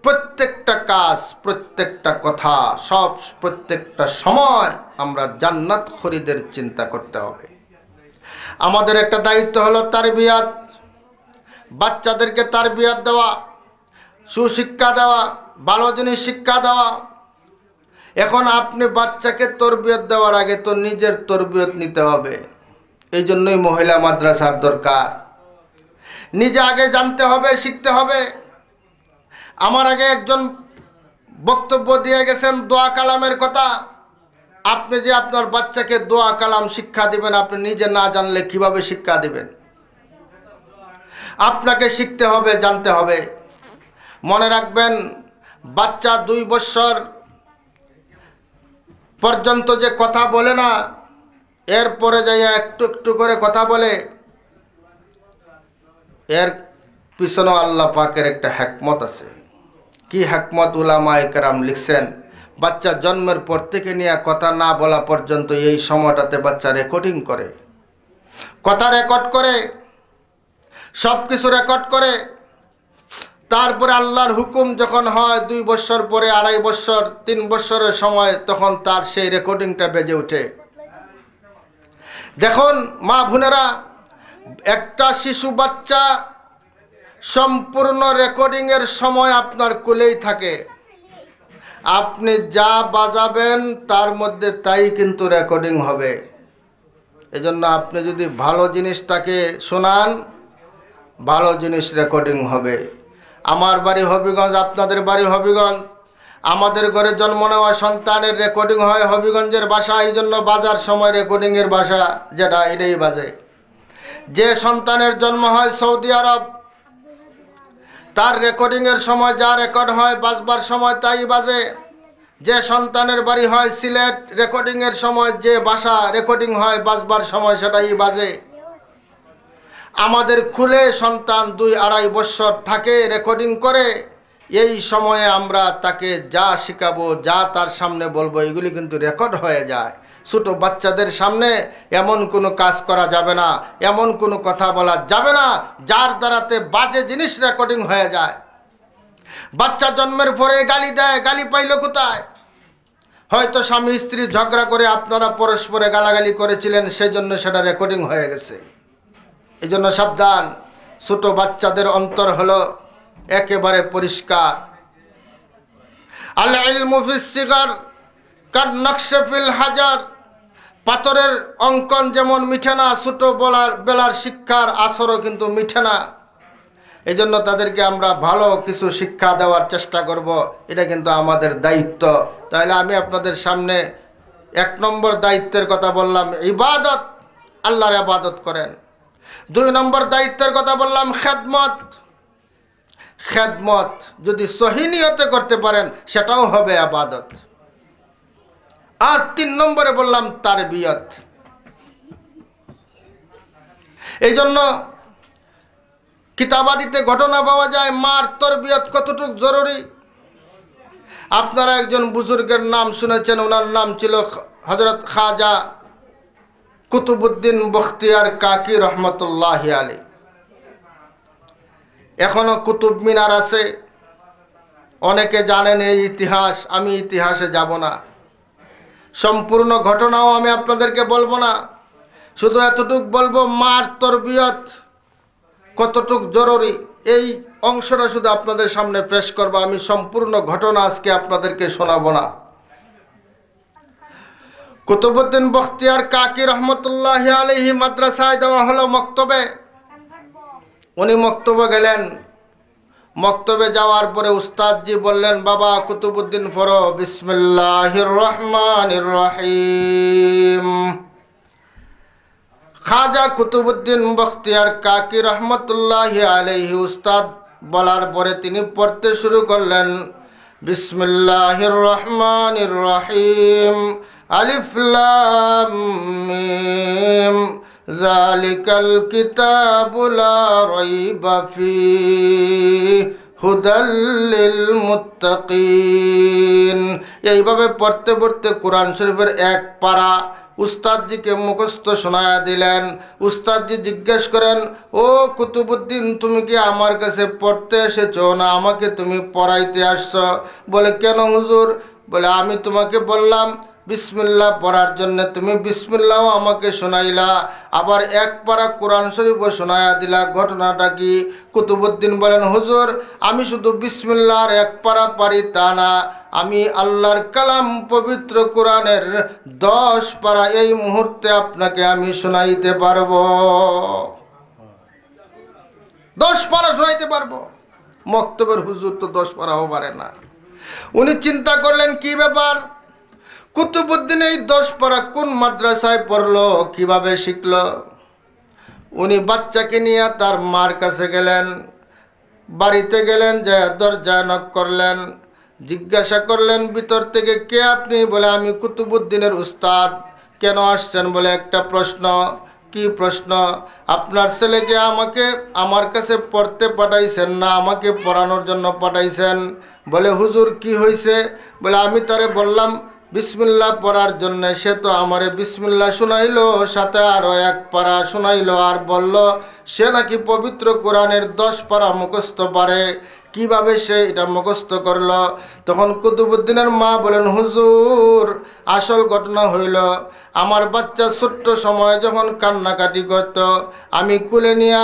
প্রত্যেকটা কাজ প্রত্যেকটা কথা সব প্রত্যেকটা সময় আমরা জান্নাত খরিদের চিন্তা করতে হবে আমাদের একটা দায়িত্ব হলো তার বিয়াদ বাচ্চাদেরকে তার বিয়াদ দেওয়া সুশিক্ষা দেওয়া ভালো জিনিস শিক্ষা দেওয়া এখন আপনি বাচ্চাকে তরবিয়ত দেওয়ার আগে তো নিজের তরবিয়ত নিতে হবে এই জন্যই মহিলা মাদ্রাসার দরকার নিজে আগে জানতে হবে শিখতে হবে আমার আগে একজন বক্তব্য দিয়ে গেছেন দোয়া কালামের কথা আপনি যে আপনার বাচ্চাকে দোয়া কালাম শিক্ষা দিবেন আপনি নিজে না জানলে কিভাবে শিক্ষা দিবেন আপনাকে শিখতে হবে জানতে হবে মনে রাখবেন বাচ্চা দুই বৎসর পর্যন্ত যে কথা বলে না এরপরে যাইয়া একটু একটু করে কথা বলে এর পিছনেও আল্লাহ পাকের একটা হ্যাকমত আছে কি হাকমত উলামা একরাম লিখছেন বাচ্চা জন্মের পর থেকে নিয়ে কথা না বলা পর্যন্ত এই সময়টাতে বাচ্চা রেকর্ডিং করে কথা রেকর্ড করে সব কিছু রেকর্ড করে তারপরে আল্লাহর হুকুম যখন হয় দুই বছর পরে আড়াই বছর তিন বছরের সময় তখন তার সেই রেকর্ডিংটা বেজে ওঠে দেখুন মা বোনেরা একটা শিশু বাচ্চা সম্পূর্ণ রেকর্ডিংয়ের সময় আপনার কুলেই থাকে আপনি যা বাজাবেন তার মধ্যে তাই কিন্তু রেকর্ডিং হবে এজন্য আপনি যদি ভালো জিনিসটাকে শোনান ভালো জিনিস রেকর্ডিং হবে আমার বাড়ি হবিগঞ্জ আপনাদের বাড়ি হবিগঞ্জ আমাদের ঘরে জন্ম নেওয়া সন্তানের রেকর্ডিং হয় হবিগঞ্জের বাসা এই জন্য বাজার সময় রেকর্ডিংয়ের বাসা যেটা এটাই বাজে যে সন্তানের জন্ম হয় সৌদি আরব তার রেকর্ডিংয়ের সময় যা রেকর্ড হয় বাজবার সময় তাই বাজে যে সন্তানের বাড়ি হয় সিলেট রেকর্ডিংয়ের সময় যে বাসা রেকর্ডিং হয় বাজবার সময় সেটাই বাজে আমাদের খুলে সন্তান দুই আড়াই বছর থাকে রেকর্ডিং করে এই সময়ে আমরা তাকে যা শেখাবো যা তার সামনে বলবো এগুলি কিন্তু রেকর্ড হয়ে যায় ছোটো বাচ্চাদের সামনে এমন কোনো কাজ করা যাবে না এমন কোনো কথা বলা যাবে না যার দ্বারাতে বাজে জিনিস রেকর্ডিং হয়ে যায় বাচ্চা জন্মের পরে গালি দেয় গালি পাইল কোথায় হয়তো স্বামী স্ত্রী ঝগড়া করে আপনারা পরস্পরে গালাগালি করেছিলেন সেই জন্য সেটা রেকর্ডিং হয়ে গেছে এই জন্য সাবধান ছোট বাচ্চাদের অন্তর হল একেবারে পরিষ্কার আল্লাহ মুফিস সিগার কার নকশেফিল হাজার পাথরের অঙ্কন যেমন মিঠে না ছোটো বলার বেলার শিক্ষার আসরও কিন্তু মিঠে না এই জন্য তাদেরকে আমরা ভালো কিছু শিক্ষা দেওয়ার চেষ্টা করব এটা কিন্তু আমাদের দায়িত্ব তাহলে আমি আপনাদের সামনে এক নম্বর দায়িত্বের কথা বললাম ইবাদত আল্লাহর আবাদত করেন দুই নম্বর দায়িত্বের কথা বললাম খেদমত খেদমত যদি সহিনিয়তে করতে পারেন সেটাও হবে আবাদত আর তিন নম্বরে বললাম তার বিয়ত এই জন্য কিতাবাদিতে ঘটনা পাওয়া যায় মার তোর বিয়ত কতটুকু জরুরি আপনারা একজন বুজুর্গের নাম শুনেছেন ওনার নাম ছিল হজরত খাজা কুতুবুদ্দিন বখতিয়ার কাকি রহমতুল্লাহ আলী এখনও কুতুব মিনার আছে অনেকে জানেন এই ইতিহাস আমি ইতিহাসে যাব না সম্পূর্ণ ঘটনাও আমি আপনাদেরকে বলবো না শুধু এতটুক বলবো মার তরবিয়ত কতটুক জরুরি এই অংশটা শুধু আপনাদের সামনে পেশ করবো আমি সম্পূর্ণ ঘটনা আজকে আপনাদেরকে শোনাবো না কুতুবুদ্দিন বখতিয়ার কাকি রহমতুল্লাহ আলহি মাদ্রাসায় দেওয়া হলো মক্তবে উনি মক্তব্য গেলেন মক্তবে যাওয়ার পরে উস্তাদজি বললেন বাবা কুতুবুদ্দিন ফর বিসমিল্লাহির রহমানির রহিম খাজা কুতুবুদ্দিন বখতিয়ার কাকি রহমতুল্লাহ আলহি উস্তাদ বলার পরে তিনি পড়তে শুরু করলেন বিসমিল্লাহির রহমানির রহিম আলিফলাম জালিকাল কিতাবুলা রইবাফি হুদাল্লিল মুত্তাকিন এইভাবে পড়তে পড়তে কোরআন শরীফের এক পারা উস্তাদজিকে মুখস্থ শোনায়া দিলেন উস্তাদজি জিজ্ঞেস করেন ও কুতুবুদ্দিন তুমি কি আমার কাছে পড়তে এসেছো না আমাকে তুমি পড়াইতে আসছ বলে কেন হুজুর বলে আমি তোমাকে বললাম বিসমিল্লা পড়ার জন্য তুমি বিসমিল্লাও আমাকে শোনাইলা আবার এক পারা কোরআন শরীফও শোনাইয়া দিলা ঘটনাটা কি কুতুবুদ্দিন বলেন হুজুর আমি শুধু বিসমিল্লার এক পারা পারি তা না আমি আল্লাহর কালাম পবিত্র কোরআনের দশ পারা এই মুহূর্তে আপনাকে আমি শোনাইতে পারবো দশ পারা শোনাইতে পারবো মক্তবের হুজুর তো দশ পারাও পারে না উনি চিন্তা করলেন কি ব্যাপার কুতুবুদ্দিন এই দশ পড়া কোন মাদ্রাসায় পড়লো কিভাবে শিখল উনি বাচ্চাকে নিয়ে তার মার কাছে গেলেন বাড়িতে গেলেন যে দরজা নক করলেন জিজ্ঞাসা করলেন ভিতর থেকে কে আপনি বলে আমি কুতুবুদ্দিনের উস্তাদ কেন আসছেন বলে একটা প্রশ্ন কি প্রশ্ন আপনার ছেলেকে আমাকে আমার কাছে পড়তে পাঠাইছেন না আমাকে পড়ানোর জন্য পাঠাইছেন বলে হুজুর কি হয়েছে বলে আমি তারে বললাম বিসমিল্লা পড়ার জন্য সে তো আমারে বিসমিল্লা শুনাইল সাথে আরও এক পারা শুনাইল আর বলল সে নাকি পবিত্র কোরআনের দশ পারা মুখস্থ পারে কিভাবে সে এটা মুখস্থ করল তখন কুতুবুদ্দিনের মা বলেন হুজুর আসল ঘটনা হইল আমার বাচ্চা ছোট্ট সময় যখন কান্নাকাটি করত আমি কুলে নিয়া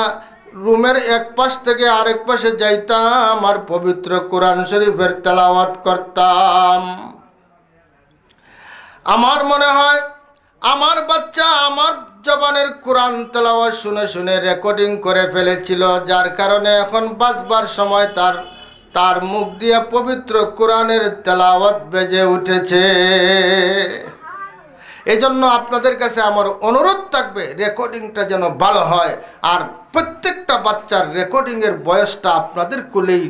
রুমের এক পাশ থেকে আরেক পাশে যাইতাম আর পবিত্র কোরআন শরীফের তেলাওয়াত করতাম আমার মনে হয় আমার বাচ্চা আমার জবানের কোরআন তেলাওয়া শুনে শুনে রেকর্ডিং করে ফেলেছিল যার কারণে এখন বাঁচবার সময় তার তার মুখ দিয়ে পবিত্র কোরআনের তেলাওয়াত বেজে উঠেছে এজন্য আপনাদের কাছে আমার অনুরোধ থাকবে রেকর্ডিংটা যেন ভালো হয় আর প্রত্যেকটা বাচ্চার রেকর্ডিংয়ের বয়সটা আপনাদের কুলেই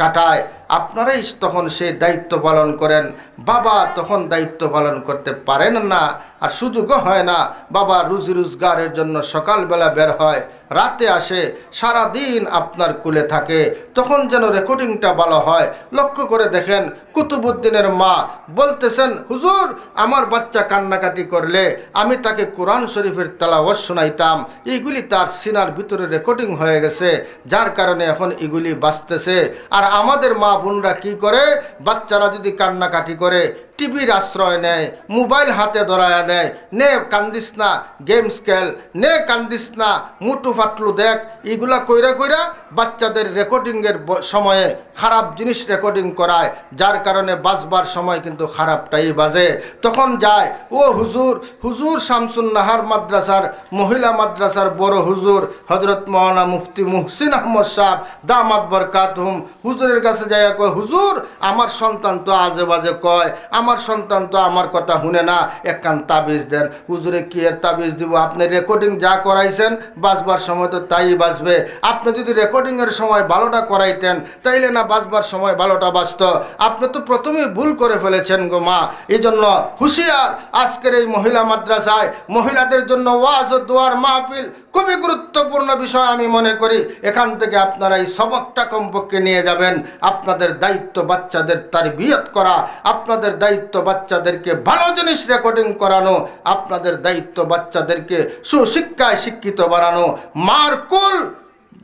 কাটায় আপনারাই তখন সেই দায়িত্ব পালন করেন বাবা তখন দায়িত্ব পালন করতে পারেন না আর সুযোগও হয় না বাবা রুজি রোজগারের জন্য সকালবেলা বের হয় রাতে আসে সারা দিন আপনার কুলে থাকে তখন যেন রেকর্ডিংটা ভালো হয় লক্ষ্য করে দেখেন কুতুবুদ্দিনের মা বলতেছেন হুজুর আমার বাচ্চা কান্নাকাটি করলে আমি তাকে কোরআন শরীফের তালাওয়াজ শোনাইতাম এইগুলি তার সিনার ভিতরে রেকর্ডিং হয়ে গেছে যার কারণে এখন এগুলি বাঁচতেছে আর আমাদের মা বোনরা কি করে বাচ্চারা যদি কান্নাকাটি করে টিভির আশ্রয় নেয় মোবাইল হাতে ধরায় নেয় নে কান্দিস না গেমস খেল নে কান্দিস না মুটু ফাটলু দেখ এগুলা কইরা কইরা বাচ্চাদের রেকর্ডিংয়ের সময়ে খারাপ জিনিস রেকর্ডিং করায় যার কারণে বাজবার সময় কিন্তু খারাপটাই বাজে তখন যায় ও হুজুর হুজুর শামসুন নাহার মাদ্রাসার মহিলা মাদ্রাসার বড় হুজুর হজরত মৌলানা মুফতি মুহসিন আহমদ সাহ দাম বরকাত হুম হুজুরের কাছে যায় যায় কয় হুজুর আমার সন্তান তো আজে বাজে কয় আমার সন্তান তো আমার কথা শুনে না একখান তাবিজ দেন হুজুরে কি এর তাবিজ দিব আপনি রেকর্ডিং যা করাইছেন বাঁচবার সময় তো তাই বাঁচবে আপনি যদি রেকর্ডিংয়ের সময় ভালোটা করাইতেন তাইলে না বাঁচবার সময় ভালোটা বাঁচত আপনি তো প্রথমেই ভুল করে ফেলেছেন গো মা এই জন্য হুশিয়ার আজকের এই মহিলা মাদ্রাসায় মহিলাদের জন্য ওয়াজ ও দোয়ার মাহফিল খুবই গুরুত্বপূর্ণ বিষয় আমি মনে করি এখান থেকে আপনারা এই সবকটা কমপক্ষে নিয়ে যাবেন আপনাদের দায়িত্ব বাচ্চাদের তার বিয়ত করা আপনাদের দায়িত্ব বাচ্চাদেরকে ভালো জিনিস রেকর্ডিং করানো আপনাদের দায়িত্ব বাচ্চাদেরকে সুশিক্ষায় শিক্ষিত বানানো মারকুল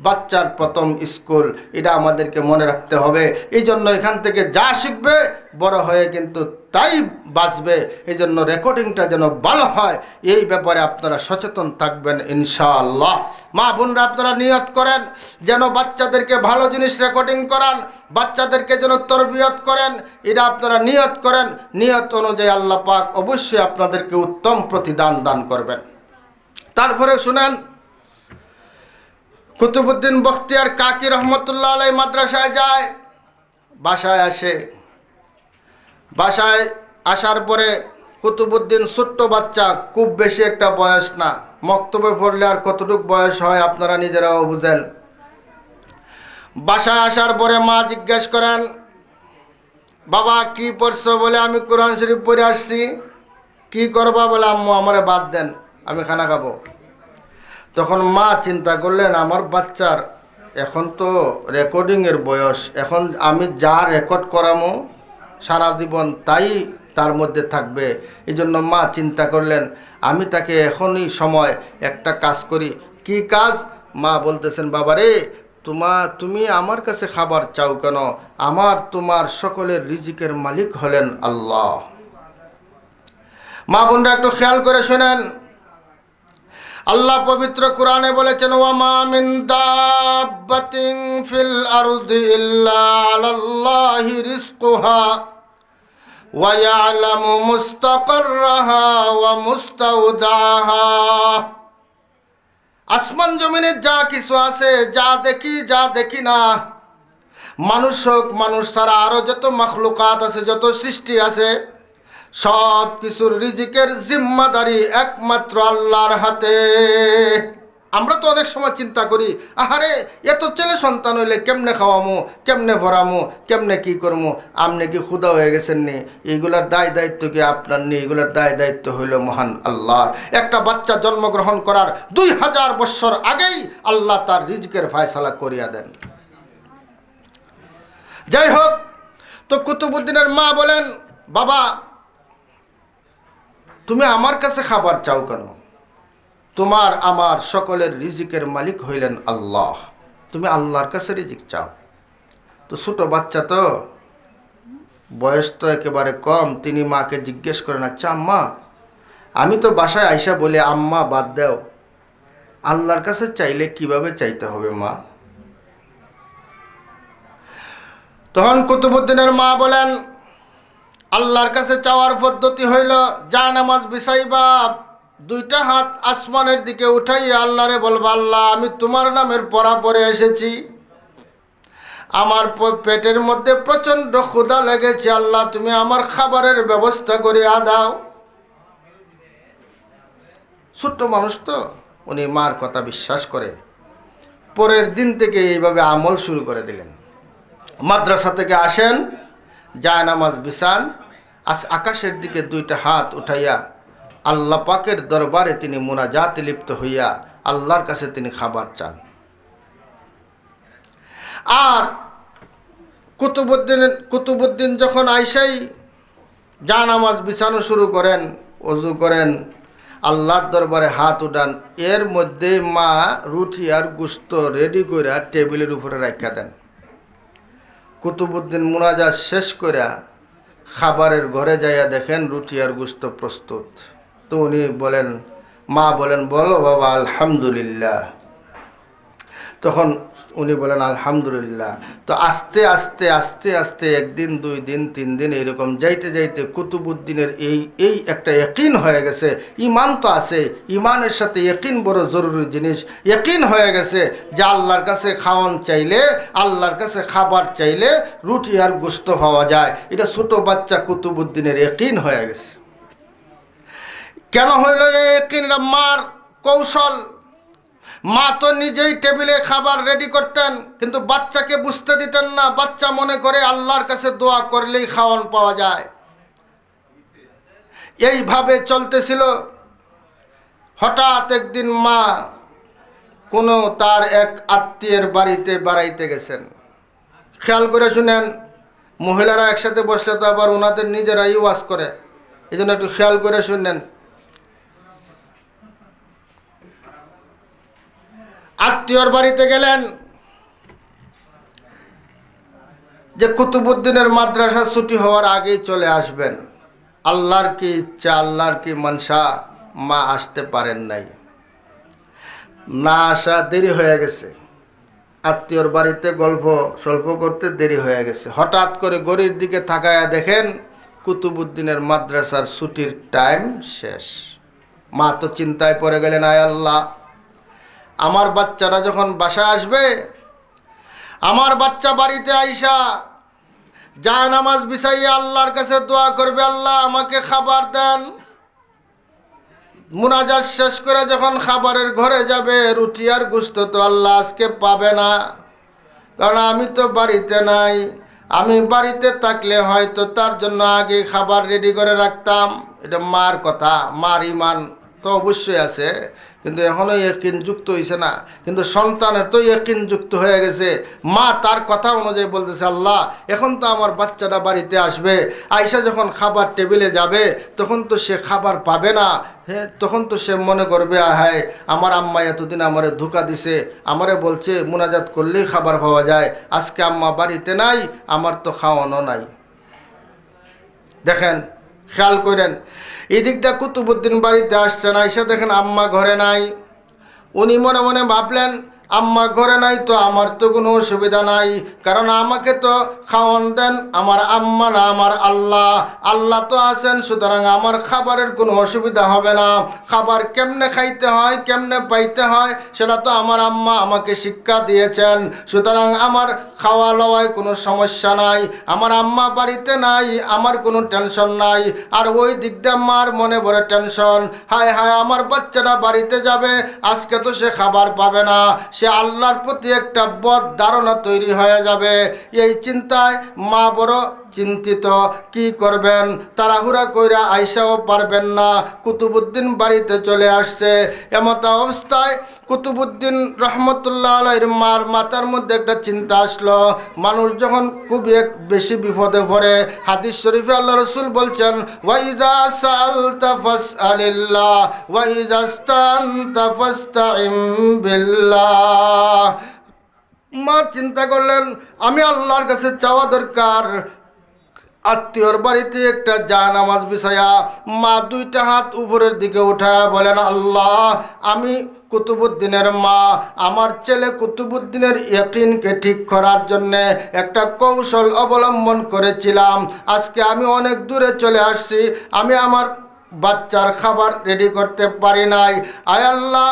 বাচ্চার প্রথম স্কুল এটা আমাদেরকে মনে রাখতে হবে এই জন্য এখান থেকে যা শিখবে বড় হয়ে কিন্তু তাই বাঁচবে এই জন্য রেকর্ডিংটা যেন ভালো হয় এই ব্যাপারে আপনারা সচেতন থাকবেন ইনশাআল্লাহ মা বোনরা আপনারা নিয়ত করেন যেন বাচ্চাদেরকে ভালো জিনিস রেকর্ডিং করান বাচ্চাদেরকে যেন তরবিয়ত করেন এটা আপনারা নিয়ত করেন নিয়ত অনুযায়ী আল্লাহ পাক অবশ্যই আপনাদেরকে উত্তম প্রতিদান দান করবেন তারপরে শুনেন কুতুবুদ্দিন বখতিয়ার কাকি রহমতুল্লাহ আলাই মাদ্রাসায় যায় বাসায় আসে বাসায় আসার পরে কুতুবুদ্দিন ছোট্ট বাচ্চা খুব বেশি একটা বয়স না মক্তবে পড়লে আর কতটুক বয়স হয় আপনারা নিজেরাও বুঝেন বাসায় আসার পরে মা জিজ্ঞেস করেন বাবা কি পড়ছ বলে আমি কোরআন শরীফ পড়ে আসছি কি করবা বলে আম্মু আমারে বাদ দেন আমি খানা খাবো তখন মা চিন্তা করলেন আমার বাচ্চার এখন তো রেকর্ডিংয়ের বয়স এখন আমি যা রেকর্ড করামো সারা জীবন তাই তার মধ্যে থাকবে এই জন্য মা চিন্তা করলেন আমি তাকে এখনই সময় একটা কাজ করি কি কাজ মা বলতেছেন বাবারে তোমা তুমি আমার কাছে খাবার চাও কেন আমার তোমার সকলের রিজিকের মালিক হলেন আল্লাহ মা বোনরা একটু খেয়াল করে শোনেন আল্লাহ পবিত্র কোরআনে বলেছেন ওয়ামা মিন দাব্বাতিন ফিল আরদি ইল্লা আলাল্লাহি রিজকুহা ওয়া ইয়ালামু মুস্তাকাররাহা ওয়া মুস্তাউদাহা আসমান জমিনে যা কিছু আছে যা দেখি যা দেখি না মানুষ হোক মানুষ ছাড়া আরও যত মখলুকাত আছে যত সৃষ্টি আছে সব কিছুর রিজিকের জিম্মাদারি একমাত্র আল্লাহর হাতে আমরা তো অনেক সময় চিন্তা করি আহারে এত ছেলে সন্তান হইলে কেমনে খাওয়ামো কেমনে ভরামো কেমনে কি করমো আপনি কি ক্ষুদা হয়ে গেছেন নি এইগুলার দায় দায়িত্ব কি আপনার নেই এগুলার দায় দায়িত্ব হইল মহান আল্লাহর একটা বাচ্চা জন্মগ্রহণ করার দুই হাজার বৎসর আগেই আল্লাহ তার রিজকের ফায়সালা করিয়া দেন যাই হোক তো কুতুবুদ্দিনের মা বলেন বাবা তুমি আমার কাছে খাবার চাও কেন তোমার আমার সকলের রিজিকের মালিক হইলেন আল্লাহ তুমি আল্লাহর কাছে রিজিক চাও তো ছোট বাচ্চা তো বয়স তো একেবারে কম তিনি মাকে জিজ্ঞেস করেন আচ্ছা আম্মা আমি তো বাসায় আইসা বলে আম্মা বাদ দাও আল্লাহর কাছে চাইলে কিভাবে চাইতে হবে মা তখন কুতুবুদ্দিনের মা বলেন আল্লাহর কাছে চাওয়ার পদ্ধতি হইল যা নামাজ বিষাইবা দুইটা হাত আসমানের দিকে আল্লাহ আল্লাহরে বলবা আল্লাহ আমি তোমার নামের পড়া পরে এসেছি আমার পেটের মধ্যে প্রচণ্ড ক্ষুদা লেগেছে আল্লাহ তুমি আমার খাবারের ব্যবস্থা করে দাও ছোট্ট মানুষ তো উনি মার কথা বিশ্বাস করে পরের দিন থেকে এইভাবে আমল শুরু করে দিলেন মাদ্রাসা থেকে আসেন জায়নামাজ বিশান আজ আকাশের দিকে দুইটা হাত উঠাইয়া আল্লাহ পাকের দরবারে তিনি মোনাজাতে লিপ্ত হইয়া আল্লাহর কাছে তিনি খাবার চান আর কুতুবুদ্দিন কুতুবুদ্দিন যখন আইসাই যা নামাজ বিছানো শুরু করেন অজু করেন আল্লাহর দরবারে হাত উঠান এর মধ্যে মা রুটি আর গুস্ত রেডি করে টেবিলের উপরে রাখা দেন কুতুবুদ্দিন মোনাজাত শেষ করে খাবারের ঘরে যাইয়া দেখেন রুটি আর গুস্ত প্রস্তুত তো উনি বলেন মা বলেন বলো বাবা আলহামদুলিল্লাহ তখন উনি বলেন আলহামদুলিল্লাহ তো আস্তে আস্তে আস্তে আস্তে একদিন দুই দিন তিন দিন এরকম যাইতে যাইতে কুতুবুদ্দিনের এই এই একটা একিন হয়ে গেছে ইমান তো আছে ইমানের সাথে একিন বড় জরুরি জিনিস একিন হয়ে গেছে যে আল্লাহর কাছে খাওয়ান চাইলে আল্লাহর কাছে খাবার চাইলে রুটি আর গুস্ত পাওয়া যায় এটা ছোট বাচ্চা কুতুবুদ্দিনের একিন হয়ে গেছে কেন হইল এই একিনরা মার কৌশল মা তো নিজেই টেবিলে খাবার রেডি করতেন কিন্তু বাচ্চাকে বুঝতে দিতেন না বাচ্চা মনে করে আল্লাহর কাছে দোয়া করলেই খাওয়ান পাওয়া যায় এইভাবে চলতেছিল হঠাৎ একদিন মা কোনো তার এক আত্মীয়ের বাড়িতে বেড়াইতে গেছেন খেয়াল করে শুনেন মহিলারা একসাথে বসলে তো আবার ওনাদের নিজেরাই ওয়াজ করে এই জন্য একটু খেয়াল করে শুনলেন আত্মীয়র বাড়িতে গেলেন যে কুতুবুদ্দিনের মাদ্রাসা ছুটি হওয়ার আগেই চলে আসবেন আল্লাহর কি ইচ্ছা আল্লাহর কি মনসা মা আসতে পারেন নাই না আসা দেরি হয়ে গেছে আত্মীয়র বাড়িতে গল্প স্বল্প করতে দেরি হয়ে গেছে হঠাৎ করে গড়ির দিকে থাকায়া দেখেন কুতুবুদ্দিনের মাদ্রাসার ছুটির টাইম শেষ মা তো চিন্তায় পড়ে গেলেন আয় আল্লাহ আমার বাচ্চারা যখন বাসায় আসবে আমার বাচ্চা বাড়িতে আইসা যায় নামাজ বিছাইয়া আল্লাহর কাছে দোয়া করবে আল্লাহ আমাকে খাবার দেন মুনাজাজ শেষ করে যখন খাবারের ঘরে যাবে রুটি আর গুস্ত তো আল্লাহ আজকে পাবে না কারণ আমি তো বাড়িতে নাই আমি বাড়িতে থাকলে হয়তো তার জন্য আগে খাবার রেডি করে রাখতাম এটা মার কথা মার ইমান তো অবশ্যই আছে কিন্তু এখনও একিন যুক্ত হয়েছে না কিন্তু সন্তানের তো একিন যুক্ত হয়ে গেছে মা তার কথা অনুযায়ী বলতেছে আল্লাহ এখন তো আমার বাচ্চাটা বাড়িতে আসবে আয়সা যখন খাবার টেবিলে যাবে তখন তো সে খাবার পাবে না হ্যাঁ তখন তো সে মনে করবে হায় আমার আম্মা এতদিন আমারে ধোকা দিছে আমারে বলছে মোনাজাত করলেই খাবার পাওয়া যায় আজকে আম্মা বাড়িতে নাই আমার তো খাওয়ানো নাই দেখেন খেয়াল করেন এদিকটা কুতুবুদ্দিন বাড়িতে আসছেন আইসা দেখেন আম্মা ঘরে নাই উনি মনে মনে ভাবলেন আম্মা ঘরে নাই তো আমার তো কোনো অসুবিধা নাই কারণ আমাকে তো খাওয়ান দেন আমার আম্মা না আমার আল্লাহ আল্লাহ তো আছেন সুতরাং আমার খাবারের কোনো অসুবিধা হবে না খাবার কেমনে খাইতে হয় কেমনে পাইতে হয় সেটা তো আমার আম্মা আমাকে শিক্ষা দিয়েছেন সুতরাং আমার খাওয়া লওয়ায় কোনো সমস্যা নাই আমার আম্মা বাড়িতে নাই আমার কোনো টেনশন নাই আর ওই দিয়ে মার মনে পড়ে টেনশন হায় হায় আমার বাচ্চাটা বাড়িতে যাবে আজকে তো সে খাবার পাবে না সে আল্লাহর প্রতি একটা বদ ধারণা তৈরি হয়ে যাবে এই চিন্তায় মা বড় চিন্তিত কি করবেন তাড়াহুড়া কইরা আইসাও পারবেন না কুতুবুদ্দিন বাড়িতে চলে আসছে এমত অবস্থায় কুতুবুদ্দিন রহমতুল্লাহ আলহির মার মাথার মধ্যে একটা চিন্তা আসলো মানুষ যখন খুবই এক বেশি বিপদে পড়ে হাদিস শরীফে আল্লাহ রসুল বলছেন তাফাস মা চিন্তা করলেন আমি আল্লাহর কাছে চাওয়া দরকার আত্মীয়র বাড়িতে একটা যা নামাজ বিষয়া মা দুইটা হাত উপরের দিকে উঠায় বলেন আল্লাহ আমি কুতুবুদ্দিনের মা আমার ছেলে কুতুবুদ্দিনের ইয়কিনকে ঠিক করার জন্যে একটা কৌশল অবলম্বন করেছিলাম আজকে আমি অনেক দূরে চলে আসছি আমি আমার বাচ্চার খাবার রেডি করতে পারি নাই আয় আল্লাহ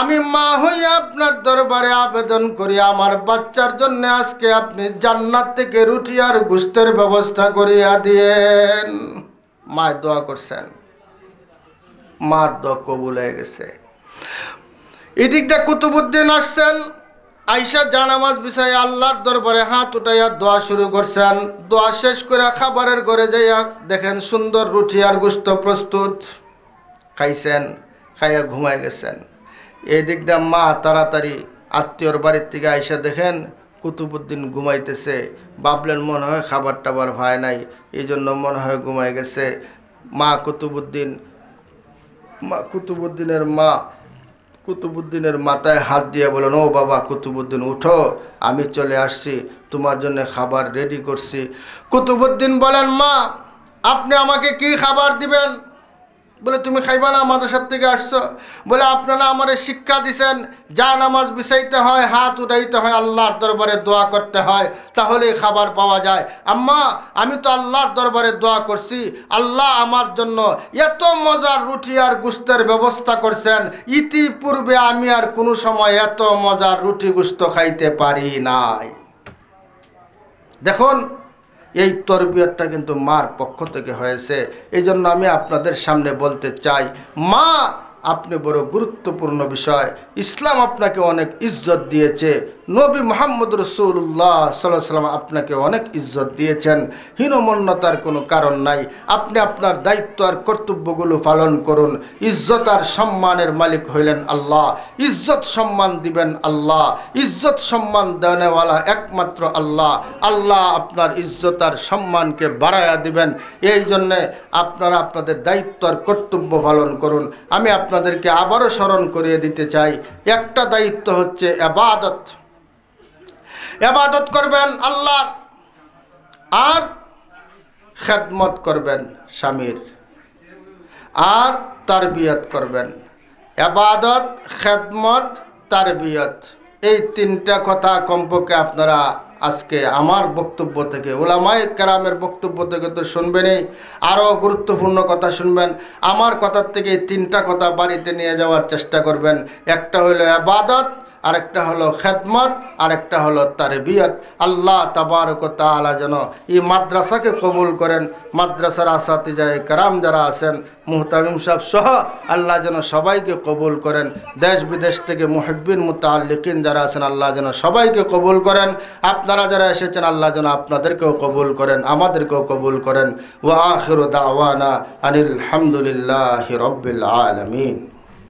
আমি মা হই আপনার দরবারে আবেদন করি আমার বাচ্চার জন্য আজকে আপনি জান্নাত থেকে রুটি আর গুস্তের ব্যবস্থা করিয়া দিয়েন মা দোয়া করছেন মার দোয়া কবুল হয়ে গেছে এদিকটা কুতুবুদ্দিন আসছেন আইসা জানামাজ বিষয়ে আল্লাহর দরবারে হাত উঠাইয়া দোয়া শুরু করছেন দোয়া শেষ করে খাবারের ঘরে যাইয়া দেখেন সুন্দর রুটি আর গুস্ত প্রস্তুত খাইছেন খাইয়া ঘুমায় গেছেন এই দিক দিয়ে মা তাড়াতাড়ি আত্মীয়র বাড়ির থেকে আইসা দেখেন কুতুবুদ্দিন ঘুমাইতেছে বাবলেন মনে হয় খাবার টাবার ভায় নাই এই জন্য মনে হয় ঘুমাই গেছে মা কুতুবুদ্দিন মা কুতুবুদ্দিনের মা কুতুবুদ্দিনের মাথায় হাত দিয়ে বলেন ও বাবা কুতুবুদ্দিন উঠো আমি চলে আসছি তোমার জন্য খাবার রেডি করছি কুতুবুদ্দিন বলেন মা আপনি আমাকে কি খাবার দিবেন বলে তুমি খাইবা না আমাদের সাথে থেকে আসছো বলে আপনারা আমার শিক্ষা দিছেন যা নামাজ বিছাইতে হয় হাত উঠাইতে হয় আল্লাহর দরবারে দোয়া করতে হয় তাহলে খাবার পাওয়া যায় আম্মা আমি তো আল্লাহর দরবারে দোয়া করছি আল্লাহ আমার জন্য এত মজার রুটি আর গুস্তের ব্যবস্থা করছেন ইতিপূর্বে আমি আর কোনো সময় এত মজার রুটি গুস্ত খাইতে পারি নাই দেখুন এই তরবিয়তটা কিন্তু মার পক্ষ থেকে হয়েছে এই জন্য আমি আপনাদের সামনে বলতে চাই মা আপনি বড় গুরুত্বপূর্ণ বিষয় ইসলাম আপনাকে অনেক ইজ্জত দিয়েছে নবী মোহাম্মদ রসুল্লাহ সাল্লাহ সাল্লাম আপনাকে অনেক ইজ্জত দিয়েছেন হীনমন্যতার কোনো কারণ নাই আপনি আপনার দায়িত্ব আর কর্তব্যগুলো পালন করুন ইজ্জত আর সম্মানের মালিক হইলেন আল্লাহ ইজ্জত সম্মান দিবেন আল্লাহ ইজ্জত সম্মান দেওয়ালা একমাত্র আল্লাহ আল্লাহ আপনার ইজ্জত আর সম্মানকে বাড়াইয়া দিবেন এই জন্যে আপনারা আপনাদের দায়িত্ব আর কর্তব্য পালন করুন আমি আপনার আপনাদেরকে আবারও স্মরণ করিয়ে দিতে চাই একটা দায়িত্ব হচ্ছে এবাদত এবাদত করবেন আল্লাহর আর খেদমত করবেন স্বামীর আর তারবিয়ত করবেন এবাদত খেদমত তারবিয়ত এই তিনটা কথা কমপক্ষে আপনারা আজকে আমার বক্তব্য থেকে ওলামায় কেরামের বক্তব্য থেকে তো শুনবেনই আরও গুরুত্বপূর্ণ কথা শুনবেন আমার কথার থেকে তিনটা কথা বাড়িতে নিয়ে যাওয়ার চেষ্টা করবেন একটা হলো আবাদত আরেকটা হলো খেদমত আরেকটা হলো তারবিয়ত আল্লাহ তাবারক তালা যেন এই মাদ্রাসাকে কবুল করেন মাদ্রাসার আসাতিজায় কারাম যারা আছেন মুহতামিম সাহ সহ আল্লাহ যেন সবাইকে কবুল করেন দেশ বিদেশ থেকে মুহিবিন মুতাল্লিকিন যারা আছেন আল্লাহ যেন সবাইকে কবুল করেন আপনারা যারা এসেছেন আল্লাহ যেন আপনাদেরকেও কবুল করেন আমাদেরকেও কবুল করেন ওয়া আখির দাওয়ানা আনিল হামদুলিল্লাহ রব্বিল আলমিন